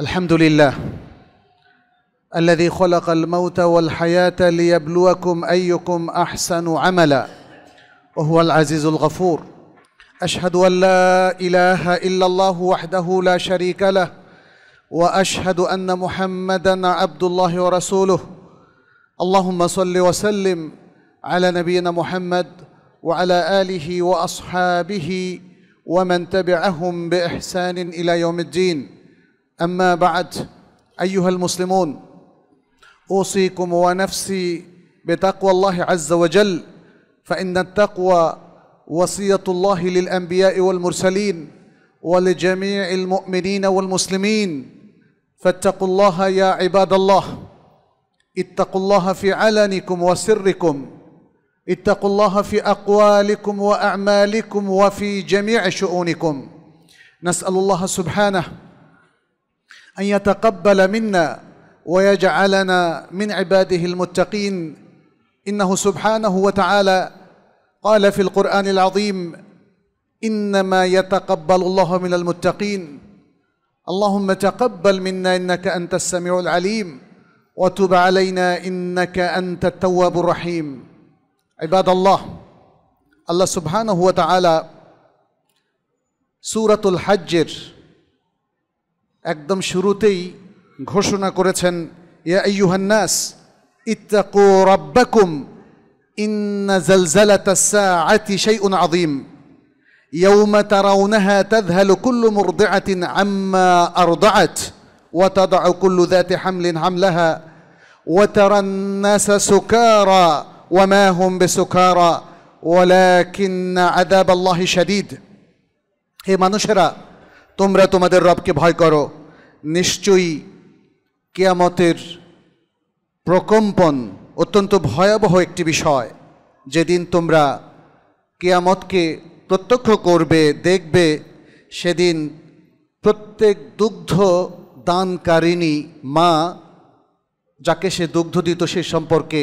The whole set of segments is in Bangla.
الحمد لله الذي خلق الموت والحياة ليبلوكم أيكم أحسن عملا وهو العزيز الغفور أشهد أن لا إله إلا الله وحده لا شريك له وأشهد أن محمدا عبد الله ورسوله اللهم صل وسلم على نبينا محمد وعلى آله وأصحابه ومن تبعهم بإحسان إلى يوم الدين أما بعد أيها المسلمون أوصيكم ونفسي بتقوى الله عز وجل فإن التقوى وصية الله للأنبياء والمرسلين ولجميع المؤمنين والمسلمين فاتقوا الله يا عباد الله اتقوا الله في علنكم وسركم اتقوا الله في أقوالكم وأعمالكم وفي جميع شؤونكم نسأل الله سبحانه أن يتقبل منا ويجعلنا من عباده المتقين إنه سبحانه وتعالى قال في القرآن العظيم إنما يتقبل الله من المتقين اللهم تقبل منا إنك أنت السميع العليم وتب علينا إنك أنت التواب الرحيم عباد الله الله سبحانه وتعالى سورة الحجر একদম শুরুতেই ঘোষণা করেছেন ইয়া নাস ইত্তাকু রাব্বাকুম ইন্না জালজালাতাস সাআতি শাইউন আযীম يوم ترونها تذهل كل مرضعة عما أرضعت وتضع كل ذات حمل حملها وترى الناس سكارى وما هم بسكارى ولكن عذاب الله شديد হে মানুষেরা তোমরা তোমাদের রবকে ভয় করো নিশ্চয়ই কেয়ামতের প্রকম্পন অত্যন্ত ভয়াবহ একটি বিষয় যেদিন তোমরা কেয়ামতকে প্রত্যক্ষ করবে দেখবে সেদিন প্রত্যেক দুগ্ধ দানকারিণী মা যাকে সে দুগ্ধ দিত সে সম্পর্কে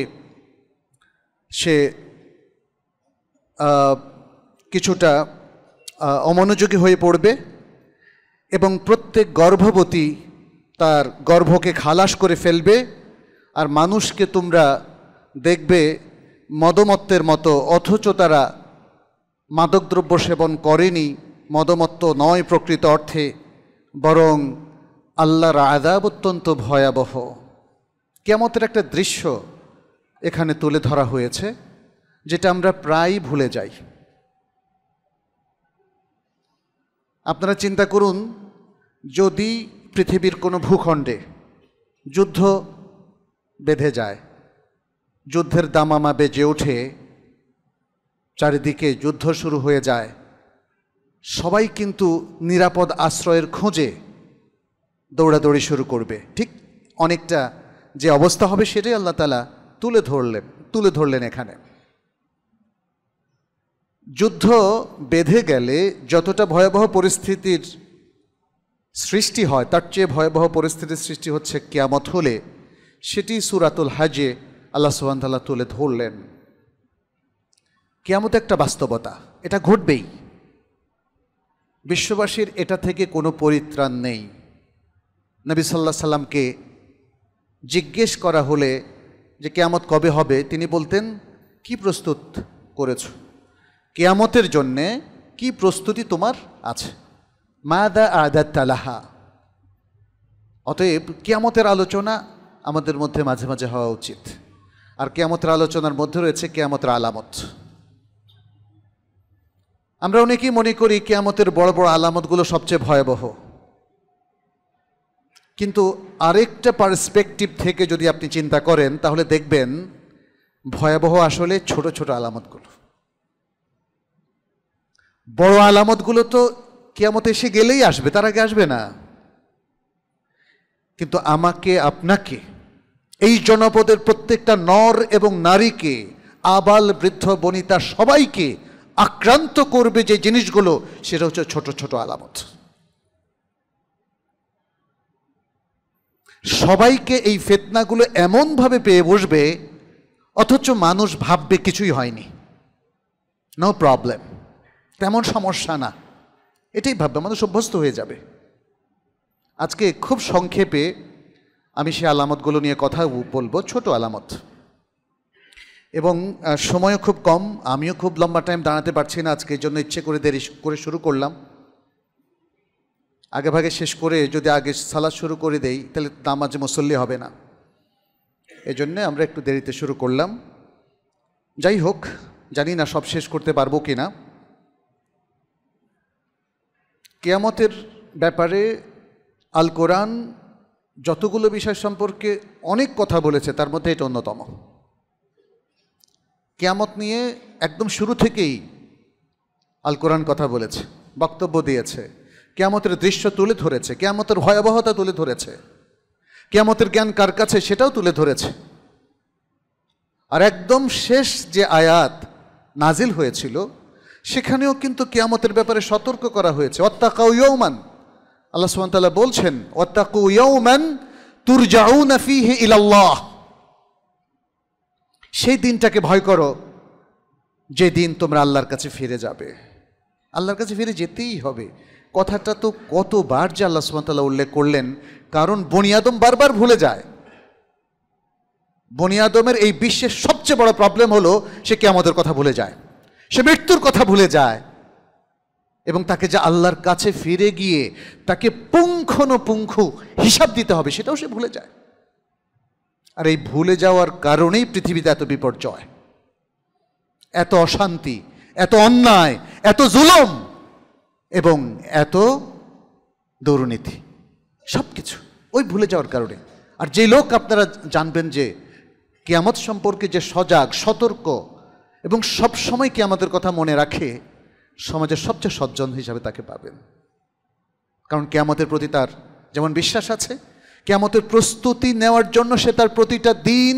সে কিছুটা অমনোযোগী হয়ে পড়বে এবং প্রত্যেক গর্ভবতী তার গর্ভকে খালাস করে ফেলবে আর মানুষকে তোমরা দেখবে মদমত্তের মতো অথচ তারা মাদকদ্রব্য সেবন করেনি মদমত্ত নয় প্রকৃত অর্থে বরং আল্লাহর আদাব অত্যন্ত ভয়াবহ কেমতের একটা দৃশ্য এখানে তুলে ধরা হয়েছে যেটা আমরা প্রায়ই ভুলে যাই আপনারা চিন্তা করুন যদি পৃথিবীর কোনো ভূখণ্ডে যুদ্ধ বেঁধে যায় যুদ্ধের দামামা বেজে ওঠে চারিদিকে যুদ্ধ শুরু হয়ে যায় সবাই কিন্তু নিরাপদ আশ্রয়ের খোঁজে দৌড়াদৌড়ি শুরু করবে ঠিক অনেকটা যে অবস্থা হবে সেটাই আল্লাহতালা তুলে ধরলেন তুলে ধরলেন এখানে যুদ্ধ বেঁধে গেলে যতটা ভয়াবহ পরিস্থিতির সৃষ্টি হয় তার চেয়ে ভয়াবহ পরিস্থিতির সৃষ্টি হচ্ছে কেয়ামত হলে সেটি সুরাতুল হাজে আল্লাহ সুবান্তাল্লাহ তুলে ধরলেন কেয়ামত একটা বাস্তবতা এটা ঘটবেই বিশ্ববাসীর এটা থেকে কোনো পরিত্রাণ নেই নবী সাল্লাহ সাল্লামকে জিজ্ঞেস করা হলে যে কেয়ামত কবে হবে তিনি বলতেন কি প্রস্তুত করেছো কেয়ামতের জন্যে কি প্রস্তুতি তোমার আছে মাদা আদাত তালাহা অতএব কেয়ামতের আলোচনা আমাদের মধ্যে মাঝে মাঝে হওয়া উচিত আর কেয়ামতের আলোচনার মধ্যে রয়েছে কেয়ামতের আলামত আমরা অনেকেই মনে করি কেয়ামতের বড় বড় আলামতগুলো সবচেয়ে ভয়াবহ কিন্তু আরেকটা পার্সপেকটিভ থেকে যদি আপনি চিন্তা করেন তাহলে দেখবেন ভয়াবহ আসলে ছোট ছোট আলামতগুলো বড় আলামতগুলো তো কেয়ামত এসে গেলেই আসবে তার আগে আসবে না কিন্তু আমাকে আপনাকে এই জনপদের প্রত্যেকটা নর এবং নারীকে আবাল বৃদ্ধ বনিতা সবাইকে আক্রান্ত করবে যে জিনিসগুলো সেটা হচ্ছে ছোট ছোট আলামত সবাইকে এই ফেতনাগুলো এমনভাবে পেয়ে বসবে অথচ মানুষ ভাববে কিছুই হয়নি নো প্রবলেম তেমন সমস্যা না এটাই ভাববে মানুষ অভ্যস্ত হয়ে যাবে আজকে খুব সংক্ষেপে আমি সে আলামতগুলো নিয়ে কথা বলবো ছোট আলামত এবং সময়ও খুব কম আমিও খুব লম্বা টাইম দাঁড়াতে পারছি না আজকে জন্য ইচ্ছে করে দেরি করে শুরু করলাম আগে ভাগে শেষ করে যদি আগে সালাদ শুরু করে দেই তাহলে নামাজ মুসল্লি হবে না এজন্যে আমরা একটু দেরিতে শুরু করলাম যাই হোক জানি না সব শেষ করতে পারবো কি না কেয়ামতের ব্যাপারে আল কোরআন যতগুলো বিষয় সম্পর্কে অনেক কথা বলেছে তার মধ্যে এটা অন্যতম কেয়ামত নিয়ে একদম শুরু থেকেই আল কোরআন কথা বলেছে বক্তব্য দিয়েছে কেয়ামতের দৃশ্য তুলে ধরেছে কেয়ামতের ভয়াবহতা তুলে ধরেছে কেয়ামতের জ্ঞান কার কাছে সেটাও তুলে ধরেছে আর একদম শেষ যে আয়াত নাজিল হয়েছিল সেখানেও কিন্তু কেয়ামতের ব্যাপারে সতর্ক করা হয়েছে অত্তাকাউ ইয়ৌমান আল্লাহ সুমতাল্লাহ বলছেন অত্তাকু ইয়ৌমান তুর নাফি হে ইলাল্লাহ সেই দিনটাকে ভয় করো যে দিন তোমরা আল্লাহর কাছে ফিরে যাবে আল্লাহর কাছে ফিরে যেতেই হবে কথাটা তো কতবার যে আল্লাহ সুমতাল্লাহ উল্লেখ করলেন কারণ বনিয়াদম বারবার ভুলে যায় বনিয়াদমের এই বিশ্বের সবচেয়ে বড় প্রবলেম হলো সে কে আমাদের কথা ভুলে যায় সে মৃত্যুর কথা ভুলে যায় এবং তাকে যে আল্লাহর কাছে ফিরে গিয়ে তাকে পুঙ্খানুপুঙ্খ হিসাব দিতে হবে সেটাও সে ভুলে যায় আর এই ভুলে যাওয়ার কারণেই পৃথিবীতে এত বিপর্যয় এত অশান্তি এত অন্যায় এত জুলম এবং এত দুর্নীতি সব কিছু ওই ভুলে যাওয়ার কারণে আর যে লোক আপনারা জানবেন যে কেয়ামত সম্পর্কে যে সজাগ সতর্ক এবং সব সময় কি আমাদের কথা মনে রাখে সমাজের সবচেয়ে সজ্জন হিসাবে তাকে পাবেন কারণ কেয়ামতের প্রতি তার যেমন বিশ্বাস আছে কেয়ামতের প্রস্তুতি নেওয়ার জন্য সে তার প্রতিটা দিন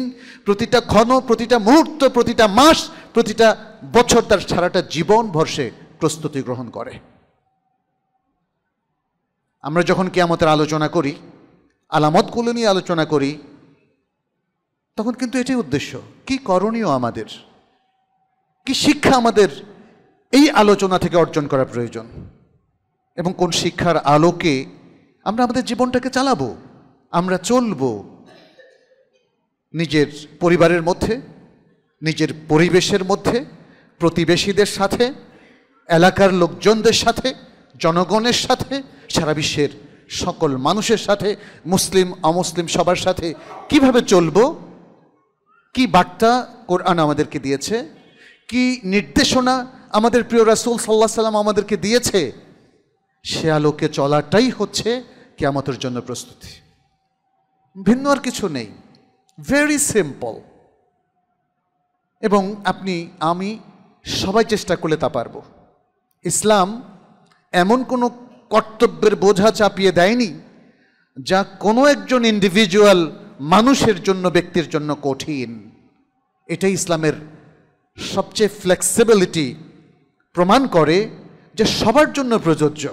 প্রতিটা ক্ষণ প্রতিটা মুহূর্ত প্রতিটা মাস প্রতিটা বছর তার সারাটা জীবন ভরসে প্রস্তুতি গ্রহণ করে আমরা যখন কেয়ামতের আলোচনা করি আলামতগুলো নিয়ে আলোচনা করি তখন কিন্তু এটাই উদ্দেশ্য কি করণীয় আমাদের কি শিক্ষা আমাদের এই আলোচনা থেকে অর্জন করা প্রয়োজন এবং কোন শিক্ষার আলোকে আমরা আমাদের জীবনটাকে চালাবো আমরা চলব নিজের পরিবারের মধ্যে নিজের পরিবেশের মধ্যে প্রতিবেশীদের সাথে এলাকার লোকজনদের সাথে জনগণের সাথে সারা বিশ্বের সকল মানুষের সাথে মুসলিম অমুসলিম সবার সাথে কিভাবে চলব কি বার্তা কোরআন আমাদেরকে দিয়েছে কি নির্দেশনা আমাদের প্রিয় রাসুল সাল্লাহ সাল্লাম আমাদেরকে দিয়েছে সে আলোকে চলাটাই হচ্ছে কেয়ামতের জন্য প্রস্তুতি ভিন্ন আর কিছু নেই ভেরি সিম্পল এবং আপনি আমি সবাই চেষ্টা করলে তা পারব ইসলাম এমন কোনো কর্তব্যের বোঝা চাপিয়ে দেয়নি যা কোনো একজন ইন্ডিভিজুয়াল মানুষের জন্য ব্যক্তির জন্য কঠিন এটাই ইসলামের সবচেয়ে ফ্লেক্সিবিলিটি প্রমাণ করে যে সবার জন্য প্রযোজ্য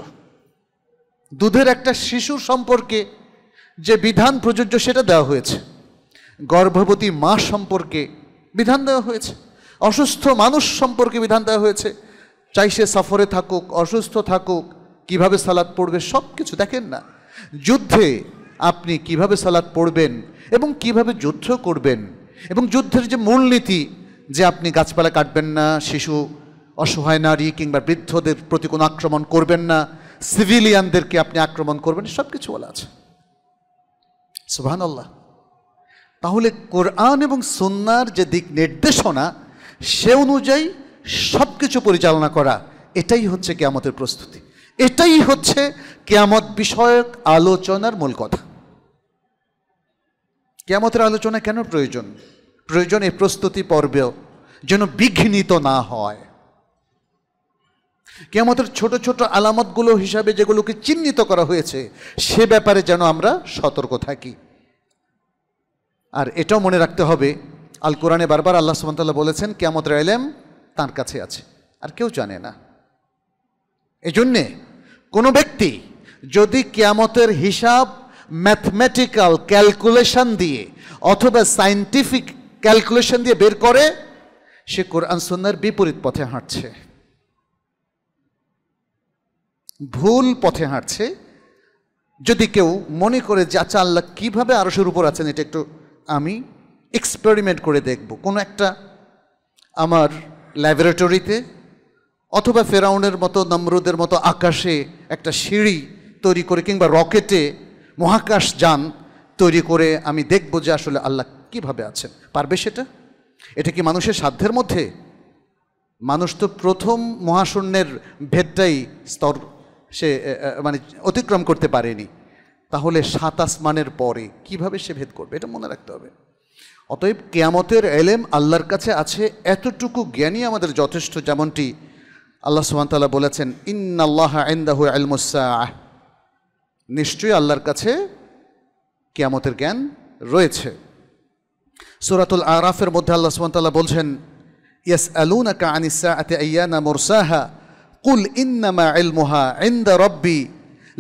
দুধের একটা শিশু সম্পর্কে যে বিধান প্রযোজ্য সেটা দেওয়া হয়েছে গর্ভবতী মা সম্পর্কে বিধান দেওয়া হয়েছে অসুস্থ মানুষ সম্পর্কে বিধান দেওয়া হয়েছে চাই সে সফরে থাকুক অসুস্থ থাকুক কিভাবে সালাদ পড়বে সব কিছু দেখেন না যুদ্ধে আপনি কিভাবে সালাদ পড়বেন এবং কিভাবে যুদ্ধ করবেন এবং যুদ্ধের যে মূলনীতি যে আপনি গাছপালা কাটবেন না শিশু অসহায় নারী কিংবা বৃদ্ধদের প্রতি কোনো আক্রমণ করবেন না সিভিলিয়ানদেরকে আপনি আক্রমণ করবেন সব কিছু বলা আছে সুবাহান আল্লাহ তাহলে কোরআন এবং সন্ন্যার যে দিক নির্দেশনা সে অনুযায়ী সব কিছু পরিচালনা করা এটাই হচ্ছে কেয়ামতের প্রস্তুতি এটাই হচ্ছে কেয়ামত বিষয়ক আলোচনার মূল কথা কেয়ামতের আলোচনা কেন প্রয়োজন প্রয়োজনে প্রস্তুতি পর্বেও যেন বিঘ্নিত না হয় আমাদের ছোট ছোট আলামতগুলো হিসাবে যেগুলোকে চিহ্নিত করা হয়েছে সে ব্যাপারে যেন আমরা সতর্ক থাকি আর এটাও মনে রাখতে হবে আল কোরআনে বারবার আল্লাহ সুমতাল্লাহ বলেছেন কেমত এলেম তার কাছে আছে আর কেউ জানে না এজন্যে কোনো ব্যক্তি যদি কেয়ামতের হিসাব ম্যাথমেটিক্যাল ক্যালকুলেশন দিয়ে অথবা সাইন্টিফিক ক্যালকুলেশন দিয়ে বের করে সে কোরআন সন্ন্যার বিপরীত পথে হাঁটছে ভুল পথে হাঁটছে যদি কেউ মনে করে যে আচ্ছা আল্লাহ কীভাবে আরশের উপর আছেন এটা একটু আমি এক্সপেরিমেন্ট করে দেখব কোনো একটা আমার ল্যাবরেটরিতে অথবা ফেরাউনের মতো নম্রদের মতো আকাশে একটা সিঁড়ি তৈরি করে কিংবা রকেটে মহাকাশ যান তৈরি করে আমি দেখব যে আসলে আল্লাহ কিভাবে আছেন পারবে সেটা এটা কি মানুষের সাধ্যের মধ্যে মানুষ তো প্রথম মহাশূন্যের ভেদটাই স্তর সে মানে অতিক্রম করতে পারেনি তাহলে সাত আসমানের পরে কিভাবে সে ভেদ করবে এটা মনে রাখতে হবে অতএব কেয়ামতের এলেম আল্লাহর কাছে আছে এতটুকু জ্ঞানই আমাদের যথেষ্ট যেমনটি আল্লাহ সুবাহতাল্লাহ বলেছেন ইন্নাল্লাহ আইন্দাহু আলমুসাহ নিশ্চয়ই আল্লাহর কাছে কেয়ামতের জ্ঞান রয়েছে সুরাতুল আরাফের মধ্যে আল্লাহ সুমতাল্লাহ বলছেন ইয়াস আলুনা কা আনিসা আতে আয়ানা মোরসাহা কুল ইন্নামা ইলমুহা ইন্দা রব্বি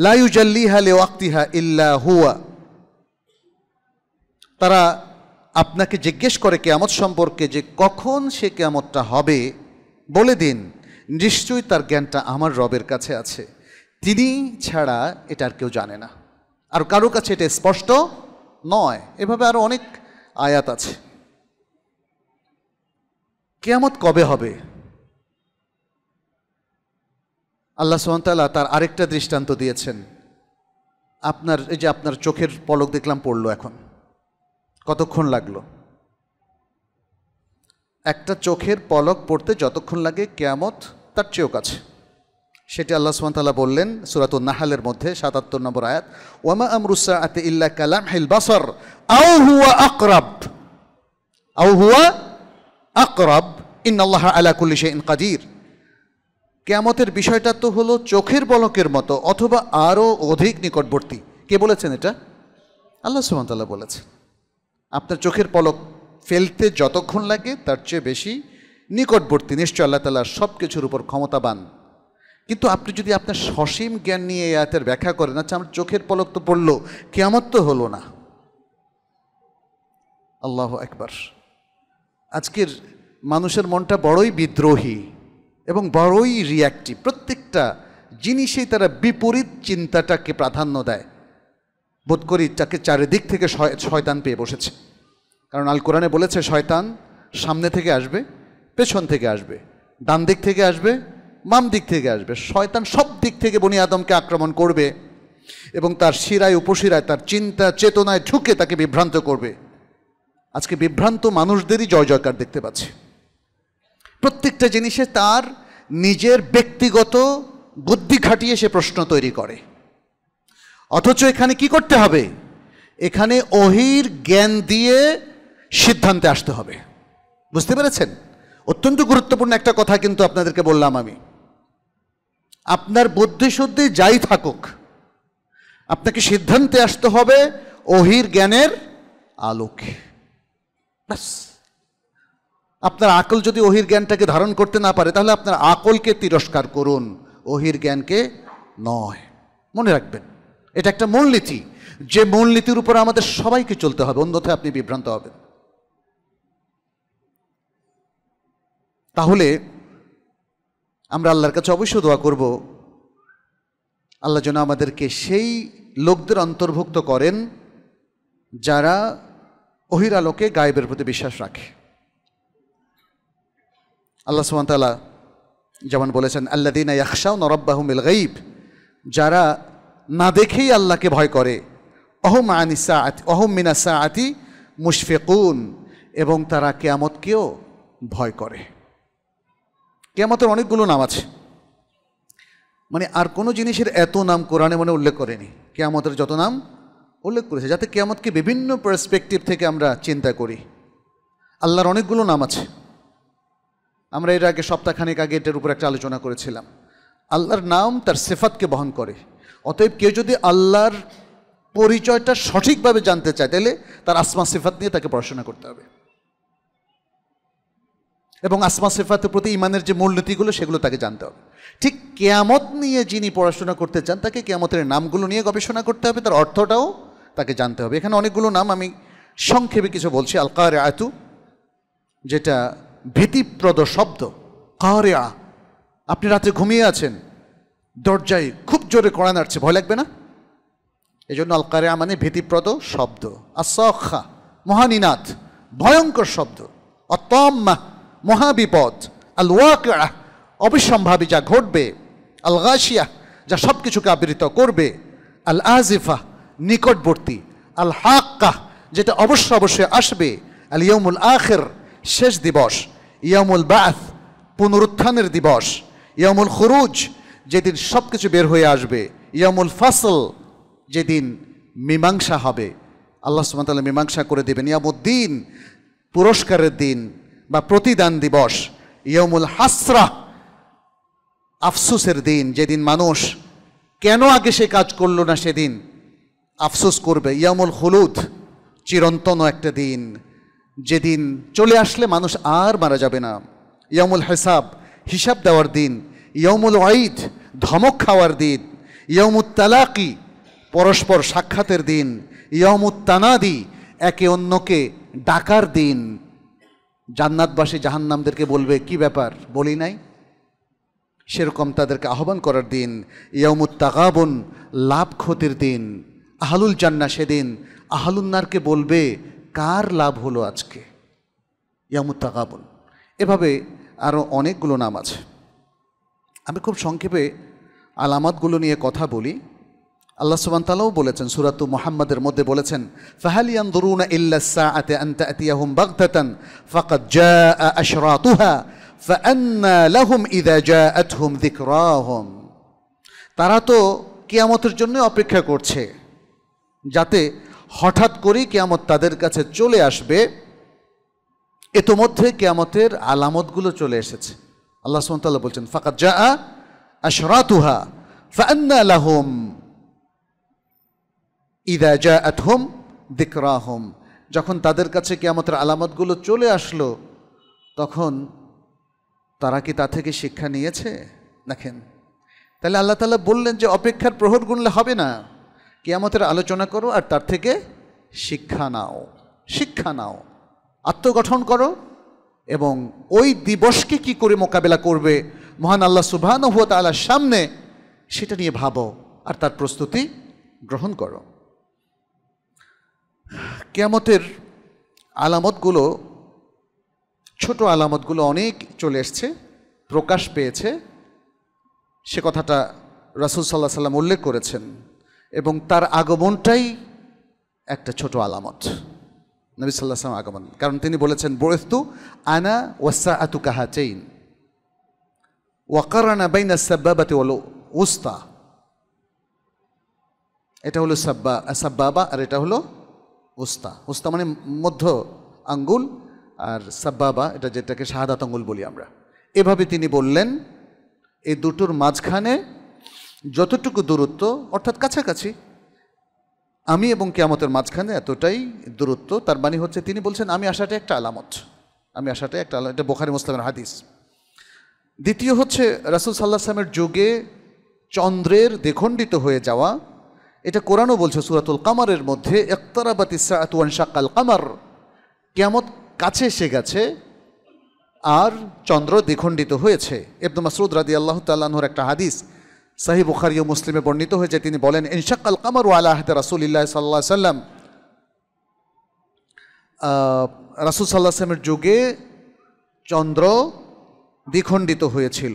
লাইউজাল্লিহা লে ওয়াক্তিহা ইল্লা হুয়া তারা আপনাকে জিজ্ঞেস করে কেয়ামত সম্পর্কে যে কখন সে কেয়ামতটা হবে বলে দিন নিশ্চয়ই তার জ্ঞানটা আমার রবের কাছে আছে তিনি ছাড়া এটা আর কেউ জানে না আর কারো কাছে এটা স্পষ্ট নয় এভাবে আরও অনেক আয়াত আছে কেয়ামত কবে হবে আল্লাহ সোহানতাল্লাহ তার আরেকটা দৃষ্টান্ত দিয়েছেন আপনার এই যে আপনার চোখের পলক দেখলাম পড়লো এখন কতক্ষণ লাগলো একটা চোখের পলক পড়তে যতক্ষণ লাগে কেয়ামত তার চেয়েও কাছে সেটি আল্লাহ সুমতাল্লাহ বললেন সুরাত নাহালের মধ্যে সাতাত্তর নম্বর আয়াত ওয়ামা আমরুসা আতে ইল্লা কালাম হেল বাসর আউ হুয়া আকরাব আউ হুয়া আকরাব ইন আল্লাহ আলা কুল্লি শে ইন কাদির কেয়ামতের বিষয়টা তো হলো চোখের বলকের মতো অথবা আরও অধিক নিকটবর্তী কে বলেছেন এটা আল্লাহ সুমতাল্লাহ বলেছেন আপনার চোখের পলক ফেলতে যতক্ষণ লাগে তার চেয়ে বেশি নিকটবর্তী নিশ্চয় আল্লাহ তালা সব কিছুর উপর ক্ষমতাবান কিন্তু আপনি যদি আপনার সসীম জ্ঞান নিয়ে এই আয়াতের ব্যাখ্যা করেন আচ্ছা আমার চোখের পলক তো পড়লো কেয়ামত তো হলো না আল্লাহ একবার আজকের মানুষের মনটা বড়ই বিদ্রোহী এবং বড়ই রিয়াক্টিভ প্রত্যেকটা জিনিসেই তারা বিপরীত চিন্তাটাকে প্রাধান্য দেয় বোধ করি তাকে চারিদিক থেকে শয়তান পেয়ে বসেছে কারণ আল কোরআনে বলেছে শয়তান সামনে থেকে আসবে পেছন থেকে আসবে ডান দিক থেকে আসবে বাম দিক থেকে আসবে শয়তান সব দিক থেকে বনি আদমকে আক্রমণ করবে এবং তার শিরায় উপশিরায় তার চিন্তা চেতনায় ঢুকে তাকে বিভ্রান্ত করবে আজকে বিভ্রান্ত মানুষদেরই জয় জয়কার দেখতে পাচ্ছে প্রত্যেকটা জিনিসে তার নিজের ব্যক্তিগত বুদ্ধি খাটিয়ে সে প্রশ্ন তৈরি করে অথচ এখানে কি করতে হবে এখানে অহির জ্ঞান দিয়ে সিদ্ধান্তে আসতে হবে বুঝতে পেরেছেন অত্যন্ত গুরুত্বপূর্ণ একটা কথা কিন্তু আপনাদেরকে বললাম আমি আপনার বুদ্ধি শুদ্ধি যাই থাকুক আপনাকে সিদ্ধান্তে আসতে হবে অহির জ্ঞানের আলোকে ব্যাস আপনার আকল যদি অহির জ্ঞানটাকে ধারণ করতে না পারে তাহলে আপনার আকলকে তিরস্কার করুন অহির জ্ঞানকে নয় মনে রাখবেন এটা একটা মূলনীতি যে মূলনীতির উপর আমাদের সবাইকে চলতে হবে অন্যথায় আপনি বিভ্রান্ত হবেন তাহলে আমরা আল্লাহর কাছে অবশ্য দোয়া করব আল্লাহ যেন আমাদেরকে সেই লোকদের অন্তর্ভুক্ত করেন যারা অহিরালোকে গায়েবের প্রতি বিশ্বাস রাখে আল্লাহ সুমতালা যেমন বলেছেন আল্লা দিন ইয়াকশাও মিল গাইব যারা না দেখেই আল্লাহকে ভয় করে অহম আনিসা আতি অহম মিনাসা আতি মুশফেকুন এবং তারা কেয়ামতকেও ভয় করে কেয়ামতের অনেকগুলো নাম আছে মানে আর কোনো জিনিসের এত নাম কোরআনে মানে উল্লেখ করেনি কেয়ামতের যত নাম উল্লেখ করেছে যাতে কেয়ামতকে বিভিন্ন পার্সপেক্টিভ থেকে আমরা চিন্তা করি আল্লাহর অনেকগুলো নাম আছে আমরা এর আগে সপ্তাহখানেক আগে এটার উপর একটা আলোচনা করেছিলাম আল্লাহর নাম তার সেফাতকে বহন করে অতএব কেউ যদি আল্লাহর পরিচয়টা সঠিকভাবে জানতে চায় তাহলে তার আসমা সেফাত নিয়ে তাকে পড়াশোনা করতে হবে এবং আসমা সেফাতের প্রতি ইমানের যে মূলনীতিগুলো সেগুলো তাকে জানতে হবে ঠিক কেয়ামত নিয়ে যিনি পড়াশোনা করতে চান তাকে কেয়ামতের নামগুলো নিয়ে গবেষণা করতে হবে তার অর্থটাও তাকে জানতে হবে এখানে অনেকগুলো নাম আমি সংক্ষেপে কিছু বলছি আল আয়তু যেটা ভীতিপ্রদ শব্দ কারে আ আপনি রাতে ঘুমিয়ে আছেন দরজায় খুব জোরে কড়া নাড়ছে ভয় লাগবে না এই জন্য আল কারে মানে ভীতিপ্রদ শব্দ আসা মহানিনাথ ভয়ঙ্কর শব্দ অতম্মা মহাবিপদ আল ওয়াকা অবশ্যম্ভাবী যা ঘটবে আল গাশিয়া যা সব কিছুকে আবৃত করবে আল আজিফা নিকটবর্তী আল হাক্কা যেটা অবশ্য অবশ্যই আসবে আল ইয়মুল আখের শেষ দিবস ইয়মুল বাথ পুনরুত্থানের দিবস ইয়মুল খুরুজ যেদিন সব কিছু বের হয়ে আসবে ইয়মুল ফাসল যেদিন মীমাংসা হবে আল্লাহ সুমতাল্লাহ মীমাংসা করে দেবেন ইয়ামুদ্দিন পুরস্কারের দিন বা প্রতিদান দিবস ইয়মুল হাসরা আফসুসের দিন যেদিন মানুষ কেন আগে সে কাজ করল না সেদিন আফসুস করবে ইয়ামুল হলুদ চিরন্তন একটা দিন যেদিন চলে আসলে মানুষ আর মারা যাবে না ইয়ামুল হেসাব হিসাব দেওয়ার দিন ইয়মুল ওয়াইদ ধমক খাওয়ার দিন ইয়মুত তালাকি পরস্পর সাক্ষাতের দিন ইয়মুত তানাদি একে অন্যকে ডাকার দিন জান্নাতবাসী জাহান্নামদেরকে বলবে কি ব্যাপার বলি নাই সেরকম তাদেরকে আহ্বান করার দিন তাকাবন লাভ ক্ষতির দিন আহালুল জান্না সেদিন আহলুন্নারকে বলবে কার লাভ হলো আজকে তাকাবন এভাবে আরও অনেকগুলো নাম আছে আমি খুব সংক্ষেপে আলামতগুলো নিয়ে কথা বলি আল্লাহ সুবান্তালাও বলেছেন সুরাতু মোহাম্মদের মধ্যে বলেছেন ফাহালিয়ান দরুনা ইল্লা সাআতে আন তাতিয়াহুম বাগদাতান ফাকাদ জা আশরাতুহা ফাআন্না লাহুম ইদা জাআতহুম যিকরাহুম তারা তো কিয়ামতের জন্য অপেক্ষা করছে যাতে হঠাৎ করেই কেয়ামত তাদের কাছে চলে আসবে ইতোমধ্যে কেয়ামতের আলামতগুলো চলে এসেছে আল্লাহ সুমতাল্লাহ বলছেন ফাকাত জা আশরাতুহা ফাআন্না লাহুম ইদা জা আতহম দিকরাহম যখন তাদের কাছে কেয়ামতের আলামতগুলো চলে আসলো তখন তারা কি তা থেকে শিক্ষা নিয়েছে দেখেন তাহলে আল্লাহ তালা বললেন যে অপেক্ষার প্রহর গুনলে হবে না কেয়ামতের আলোচনা করো আর তার থেকে শিক্ষা নাও শিক্ষা নাও আত্মগঠন করো এবং ওই দিবসকে কি করে মোকাবেলা করবে মহান আল্লাহ সুবাহ হুয়া তালার সামনে সেটা নিয়ে ভাবো আর তার প্রস্তুতি গ্রহণ করো কেয়ামতের আলামতগুলো ছোট আলামতগুলো অনেক চলে এসছে প্রকাশ পেয়েছে সে কথাটা রাসুল সাল্লাহ সাল্লাম উল্লেখ করেছেন এবং তার আগমনটাই একটা ছোট আলামত নবী সাল্লাহ সাল্লাম আগমন কারণ তিনি বলেছেন বরেস্তু আনা ওয়াসা আতু কাহা চেইন ওয়াকারানা বাইনা সাব্বাবাতে ওলো উস্তা এটা হলো সাব্বা সাব্বাবা আর এটা হলো উস্তা উস্তা মানে মধ্য আঙ্গুল আর সাব্বাবা এটা যেটাকে শাহাদাত আঙ্গুল বলি আমরা এভাবে তিনি বললেন এই দুটোর মাঝখানে যতটুকু দূরত্ব অর্থাৎ কাছাকাছি আমি এবং কেয়ামতের মাঝখানে এতটাই দূরত্ব তার মানে হচ্ছে তিনি বলছেন আমি আসাটা একটা আলামত আমি আসাটা একটা আলামত এটা বোখারি মুসলামের হাদিস দ্বিতীয় হচ্ছে রাসুল সাল্লাহ সালামের যুগে চন্দ্রের দেখণ্ডিত হয়ে যাওয়া এটা কোরআনও বলছে সুরাতুল কামারের মধ্যে একতারাবাতি ইসাআতুয়ান শাকাল কামার কেয়ামত কাছে এসে গেছে আর চন্দ্র দ্বিখণ্ডিত হয়েছে এবদু মাসরুদ রাদি আল্লাহ তাল্লাহর একটা হাদিস সাহিব বুখারি ও মুসলিমে বর্ণিত হয়েছে তিনি বলেন ইনশাকাল কামার আলাহদ রাসুলিল্লাহ সাল্লাহ সাল্লাম রাসুল সাল্লাহ সাল্লামের যুগে চন্দ্র দ্বিখণ্ডিত হয়েছিল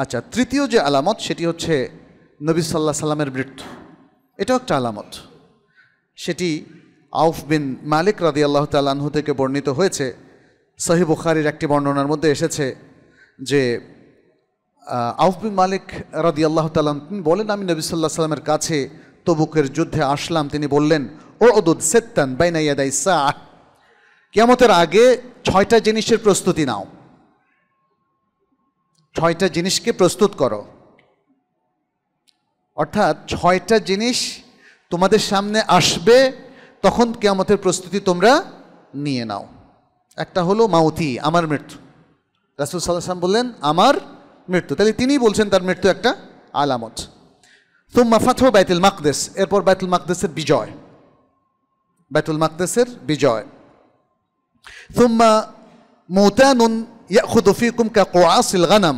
আচ্ছা তৃতীয় যে আলামত সেটি হচ্ছে নবী সাল্লাহ সাল্লামের মৃত্যু এটাও একটা আলামত সেটি আউফ বিন মালিক রাদি আল্লাহ তালাহু থেকে বর্ণিত হয়েছে সহি বুখারির একটি বর্ণনার মধ্যে এসেছে যে আউফ বিন মালিক রাদি আল্লাহ তালাম তিনি বলেন আমি নবী সাল্লাহ সাল্লামের কাছে তবুকের যুদ্ধে আসলাম তিনি বললেন ও অদুদ সেত্তান বাইনাইয়াদাই সাহ কেমতের আগে ছয়টা জিনিসের প্রস্তুতি নাও ছয়টা জিনিসকে প্রস্তুত করো অর্থাৎ ছয়টা জিনিস তোমাদের সামনে আসবে তখন কেয়ামতের প্রস্তুতি তোমরা নিয়ে নাও একটা হলো মাউতি আমার মৃত্যু রাসুল সাল্লাহ সাল্লাম বললেন আমার মৃত্যু তাহলে তিনি বলছেন তার মৃত্যু একটা আলামত তুম্মা ফাথো বাইতুল মাকদেস এরপর বাইতুল মাকদেসের বিজয় বাইতুল মাকদেসের বিজয় মোতানুন ইয়া ইয়াকুদফিকুম কা কোয়াসিল গানাম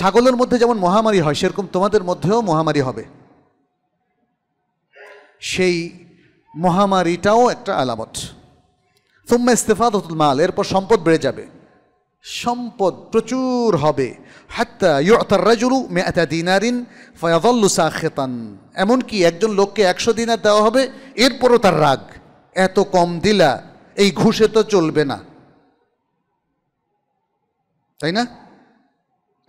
ছাগলের মধ্যে যেমন মহামারী হয় সেরকম তোমাদের মধ্যেও মহামারী হবে সেই মহামারীটাও একটা আলামত ইস্তেফা ইস্তেফাদতুল মাল এরপর সম্পদ বেড়ে যাবে সম্পদ প্রচুর হবে হাত্তা ইয়তার রাজুরু মেয়াতা দিনারিন ফয়াদল্লু সাখেতান এমনকি একজন লোককে একশো দিনার দেওয়া হবে এরপরও তার রাগ এত কম দিলা এই ঘুষে তো চলবে না তাই না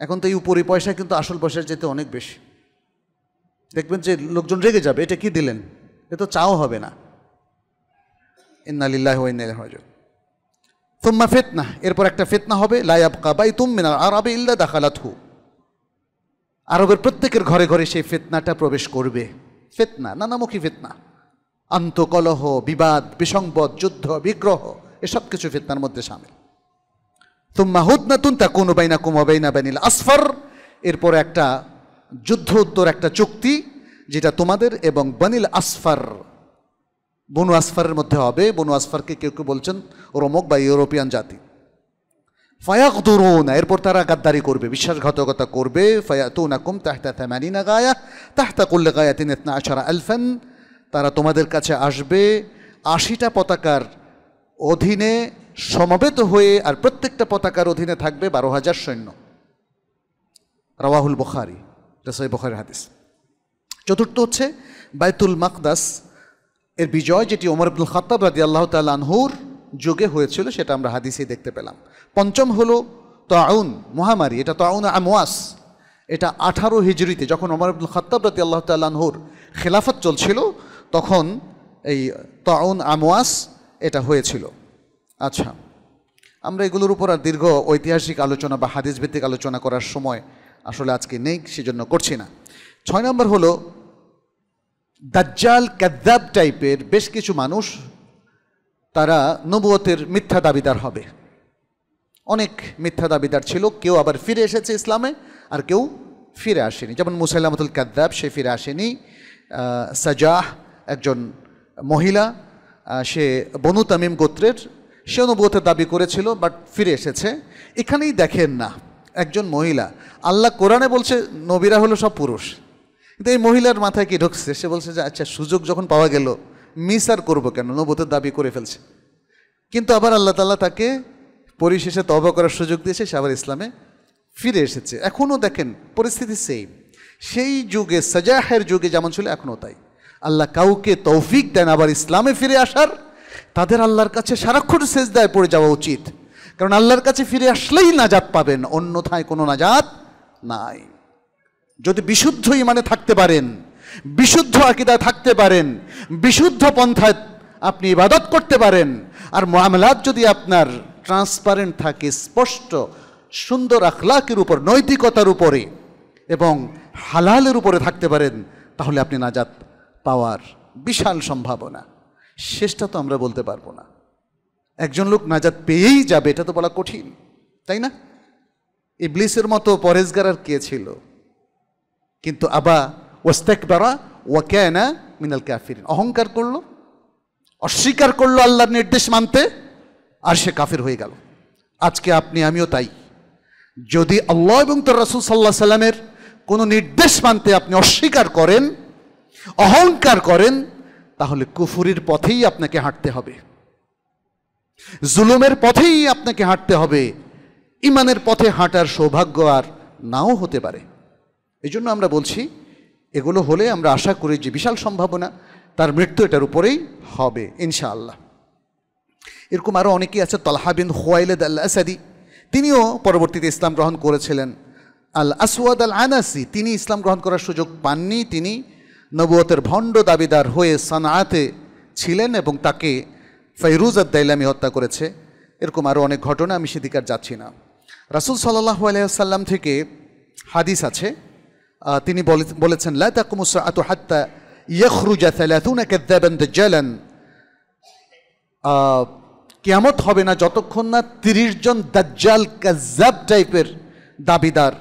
এখন তো এই উপরে পয়সা কিন্তু আসল পয়সার যেতে অনেক বেশি দেখবেন যে লোকজন রেগে যাবে এটা কি দিলেন এ তো চাও হবে না ইন্নালিল্লাহ হয় তোমা ফেতনা এরপর একটা ফেতনা হবে তুমি না তুমিনা আবে ইল্লা দাখালাত হু আরবের প্রত্যেকের ঘরে ঘরে সেই ফেতনাটা প্রবেশ করবে ফেতনা নানামুখী ফেতনা আন্তকলহ বিবাদ বিসংবদ যুদ্ধ বিগ্রহ এসব কিছু ফেতনার মধ্যে সামিল তুম্মা হুদনাতুন তা কোনো বাইনা কুমা বাইনা বেনিল আসফার এরপর একটা যুদ্ধ উত্তর একটা চুক্তি যেটা তোমাদের এবং বানিল আসফার বনু আসফারের মধ্যে হবে বনু আসফারকে কেউ কেউ বলছেন রোমক বা ইউরোপিয়ান জাতি ফায়াক না এরপর তারা গাদ্দারি করবে বিশ্বাসঘাতকতা করবে কুম তাহতা না গায়া তাহতা করলে গায়া তিন এতনা আছাড়া আলফেন তারা তোমাদের কাছে আসবে আশিটা পতাকার অধীনে সমবেত হয়ে আর প্রত্যেকটা পতাকার অধীনে থাকবে বারো হাজার সৈন্য রাওয়াহুল বখারি রসই বখারি হাদিস চতুর্থ হচ্ছে বাইতুল মাকদাস এর বিজয় যেটি ওমর আব্দুল খাতাব রাজি আল্লাহ তালহুর যোগে হয়েছিল সেটা আমরা হাদিসেই দেখতে পেলাম পঞ্চম হলো তাউন মহামারী এটা তাউন আমওয়াস এটা আঠারো হিজড়িতে যখন ওমর আব্দুল খাতাব রাজি আল্লাহ তালহুর খেলাফত চলছিল তখন এই তাউন আমোয়াস এটা হয়েছিল আচ্ছা আমরা এগুলোর উপর আর দীর্ঘ ঐতিহাসিক আলোচনা বা হাদিস ভিত্তিক আলোচনা করার সময় আসলে আজকে নেই সেজন্য করছি না ছয় নম্বর হলো দাজ্জাল ক্যাদ্যাব টাইপের বেশ কিছু মানুষ তারা নবুয়তের মিথ্যা দাবিদার হবে অনেক মিথ্যা দাবিদার ছিল কেউ আবার ফিরে এসেছে ইসলামে আর কেউ ফিরে আসেনি যেমন মুসাইলামতুল কাদ্দাব সে ফিরে আসেনি সাজাহ একজন মহিলা সে বনু তামিম গোত্রের সে নবুয়তের দাবি করেছিল বাট ফিরে এসেছে এখানেই দেখেন না একজন মহিলা আল্লাহ কোরআনে বলছে নবীরা হলো সব পুরুষ কিন্তু এই মহিলার মাথায় কি ঢুকছে সে বলছে যে আচ্ছা সুযোগ যখন পাওয়া গেল মিস আর করবো কেন নবতের দাবি করে ফেলছে কিন্তু আবার আল্লাহ তাল্লাহ তাকে পরিশেষে তব করার সুযোগ দিয়েছে সে আবার ইসলামে ফিরে এসেছে এখনও দেখেন পরিস্থিতি সেম সেই যুগে সাজাহের যুগে যেমন ছিল এখনও তাই আল্লাহ কাউকে তৌফিক দেন আবার ইসলামে ফিরে আসার তাদের আল্লাহর কাছে সারাক্ষণ সেজদায় পড়ে যাওয়া উচিত কারণ আল্লাহর কাছে ফিরে আসলেই নাজাত পাবেন অন্যথায় কোনো নাজাত নাই যদি বিশুদ্ধ ইমানে থাকতে পারেন বিশুদ্ধ আকিদায় থাকতে পারেন বিশুদ্ধ পন্থায় আপনি ইবাদত করতে পারেন আর মামলাত যদি আপনার ট্রান্সপারেন্ট থাকে স্পষ্ট সুন্দর আখলাকের উপর নৈতিকতার উপরে এবং হালালের উপরে থাকতে পারেন তাহলে আপনি নাজাত পাওয়ার বিশাল সম্ভাবনা শেষটা তো আমরা বলতে পারবো না একজন লোক নাজাত পেয়েই যাবে এটা তো বলা কঠিন তাই না ইবলিসের মতো পরেজগার আর কে ছিল কিন্তু আবা ওস্তেক বারা ওয়াকেনা মিনাল কাফির অহংকার করলো অস্বীকার করলো আল্লাহর নির্দেশ মানতে আর সে কাফির হয়ে গেল আজকে আপনি আমিও তাই যদি আল্লাহ এবং তোর রাসুল সাল্লাহ সাল্লামের কোনো নির্দেশ মানতে আপনি অস্বীকার করেন অহংকার করেন তাহলে কুফুরির পথেই আপনাকে হাঁটতে হবে জুলুমের পথেই আপনাকে হাঁটতে হবে ইমানের পথে হাঁটার সৌভাগ্য আর নাও হতে পারে এই জন্য আমরা বলছি এগুলো হলে আমরা আশা করি যে বিশাল সম্ভাবনা তার মৃত্যু এটার উপরেই হবে ইনশাআল্লাহ এরকম আরও অনেকেই আছে তলহাবিন হোয়াইলেদ আল্লা সাদি তিনিও পরবর্তীতে ইসলাম গ্রহণ করেছিলেন আল আসওয়াদ আল আনাসি তিনি ইসলাম গ্রহণ করার সুযোগ পাননি তিনি নবুয়তের ভণ্ড দাবিদার হয়ে সানাতে ছিলেন এবং তাকে ফাইরুজাদ আদাইলামি হত্যা করেছে এরকম আরও অনেক ঘটনা আমি সেদিকে আর যাচ্ছি না রাসুল সাল্লাহ আলাইসাল্লাম থেকে হাদিস আছে তিনি বলেছেন কেমত কেয়ামত হবে না যতক্ষণ না তিরিশ জন দাজ্জাল কাজাব টাইপের দাবিদার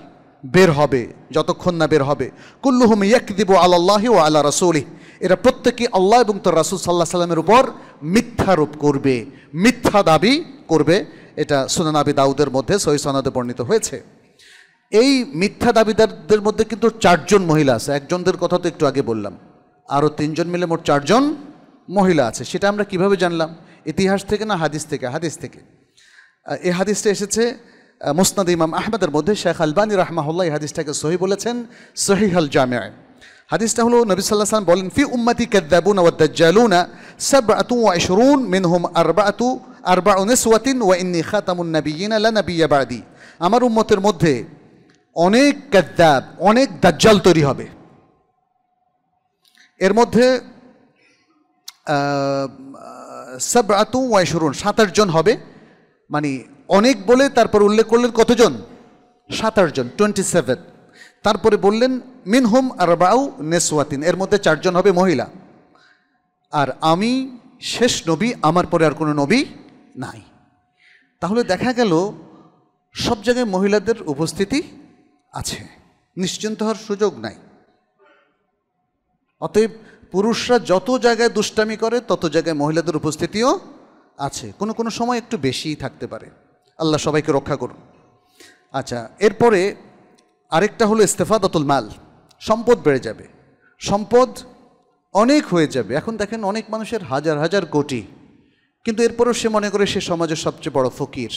বের হবে যতক্ষণ না বের হবে কুল্লুহম দিব আল্লাহ ও আল্লাহ রাসৌলি এরা প্রত্যেকে আল্লাহ এবং তোর রাসুল সাল্লাহ সাল্লামের উপর মিথ্যারোপ করবে মিথ্যা দাবি করবে এটা সুনান আবি দাউদের মধ্যে সহি সনাদে বর্ণিত হয়েছে এই মিথ্যা দাবিদারদের মধ্যে কিন্তু চারজন মহিলা আছে একজনদের কথা তো একটু আগে বললাম আরও তিনজন মিলে মোট চারজন মহিলা আছে সেটা আমরা কিভাবে জানলাম ইতিহাস থেকে না হাদিস থেকে হাদিস থেকে এই হাদিসটা এসেছে মুসনাদ ইমাম আহমেদের মধ্যে শেখ আলবানী রাহমাহুল্লাহ এই হাদিসটাকে সহি বলেছেন সহিহাল জামিয়া হাদিসটা হলো নবী সাল্লাহ সাল্লাম বলেন ফি উম্মাতি কাদ্দাবুন ওয়া দাজ্জালুনা সাবআতু ওয়া ইশরুন মিনহুম আরবাআতু আরবাউ নিসওয়াতিন ওয়া ইন্নী খাতামুন নাবিয়িনা লা নাবিয়্যা বাদি আমার উম্মতের মধ্যে অনেক কাদ্দাব অনেক দাজ্জাল তৈরি হবে এর মধ্যে সাবআতু ওয়া ইশরুন সাত জন হবে মানে অনেক বলে তারপর উল্লেখ করলেন কতজন সাত আটজন টোয়েন্টি সেভেন তারপরে বললেন হোম আর বাউ নেসওয়াতিন এর মধ্যে চারজন হবে মহিলা আর আমি শেষ নবী আমার পরে আর কোনো নবী নাই তাহলে দেখা গেল সব জায়গায় মহিলাদের উপস্থিতি আছে নিশ্চিন্ত হওয়ার সুযোগ নাই অতএব পুরুষরা যত জায়গায় দুষ্টামি করে তত জায়গায় মহিলাদের উপস্থিতিও আছে কোনো কোনো সময় একটু বেশিই থাকতে পারে আল্লাহ সবাইকে রক্ষা করুন আচ্ছা এরপরে আরেকটা হলো ইস্তেফাদাতুল মাল সম্পদ বেড়ে যাবে সম্পদ অনেক হয়ে যাবে এখন দেখেন অনেক মানুষের হাজার হাজার কোটি কিন্তু এরপরেও সে মনে করে সে সমাজের সবচেয়ে বড় ফকির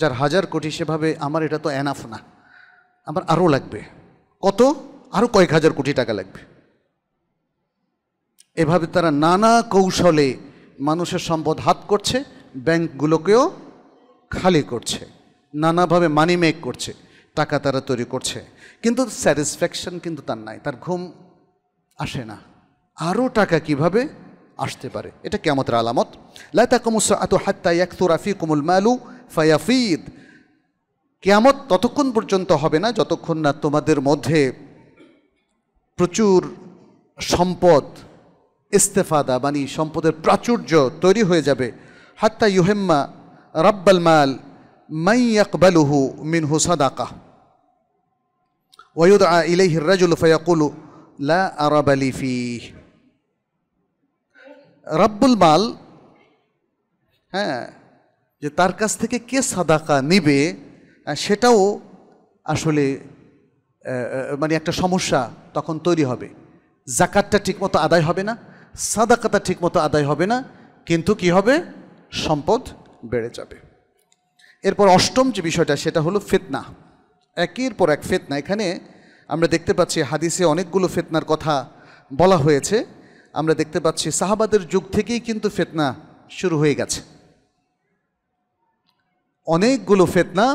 যার হাজার কোটি সেভাবে আমার এটা তো অ্যানাফ না আমার আরও লাগবে কত আরও কয়েক হাজার কোটি টাকা লাগবে এভাবে তারা নানা কৌশলে মানুষের সম্পদ হাত করছে ব্যাংকগুলোকেও খালি করছে নানাভাবে মানি মেক করছে টাকা তারা তৈরি করছে কিন্তু স্যাটিসফ্যাকশন কিন্তু তার নাই তার ঘুম আসে না আরও টাকা কিভাবে আসতে পারে এটা কেমতের আলামত লাতাকুমুস আতু হাত্তা তোরাফি কুমুল মালু ফায়াফিদ কেয়ামত ততক্ষণ পর্যন্ত হবে না যতক্ষণ না তোমাদের মধ্যে প্রচুর সম্পদ ইস্তেফাদা মানে সম্পদের প্রাচুর্য তৈরি হয়ে যাবে হাত্তা ইউহেম্মা রব্বাল মাল মাই ইয়াকবালুহু মিনহু সাদাকা ওয়ুদ আ ইলাইহির রাজুল ফায়াকুলু লা আরাবালি ফি রব্বুল মাল হ্যাঁ যে তার কাছ থেকে কে সাদাকা নিবে সেটাও আসলে মানে একটা সমস্যা তখন তৈরি হবে জাকাতটা ঠিকমতো আদায় হবে না সাদাকাতা ঠিকমতো আদায় হবে না কিন্তু কি হবে সম্পদ বেড়ে যাবে এরপর অষ্টম যে বিষয়টা সেটা হলো ফেতনা একের পর এক ফেতনা এখানে আমরা দেখতে পাচ্ছি হাদিসে অনেকগুলো ফেতনার কথা বলা হয়েছে আমরা দেখতে পাচ্ছি সাহাবাদের যুগ থেকেই কিন্তু ফেতনা শুরু হয়ে গেছে অনেকগুলো ফেতনা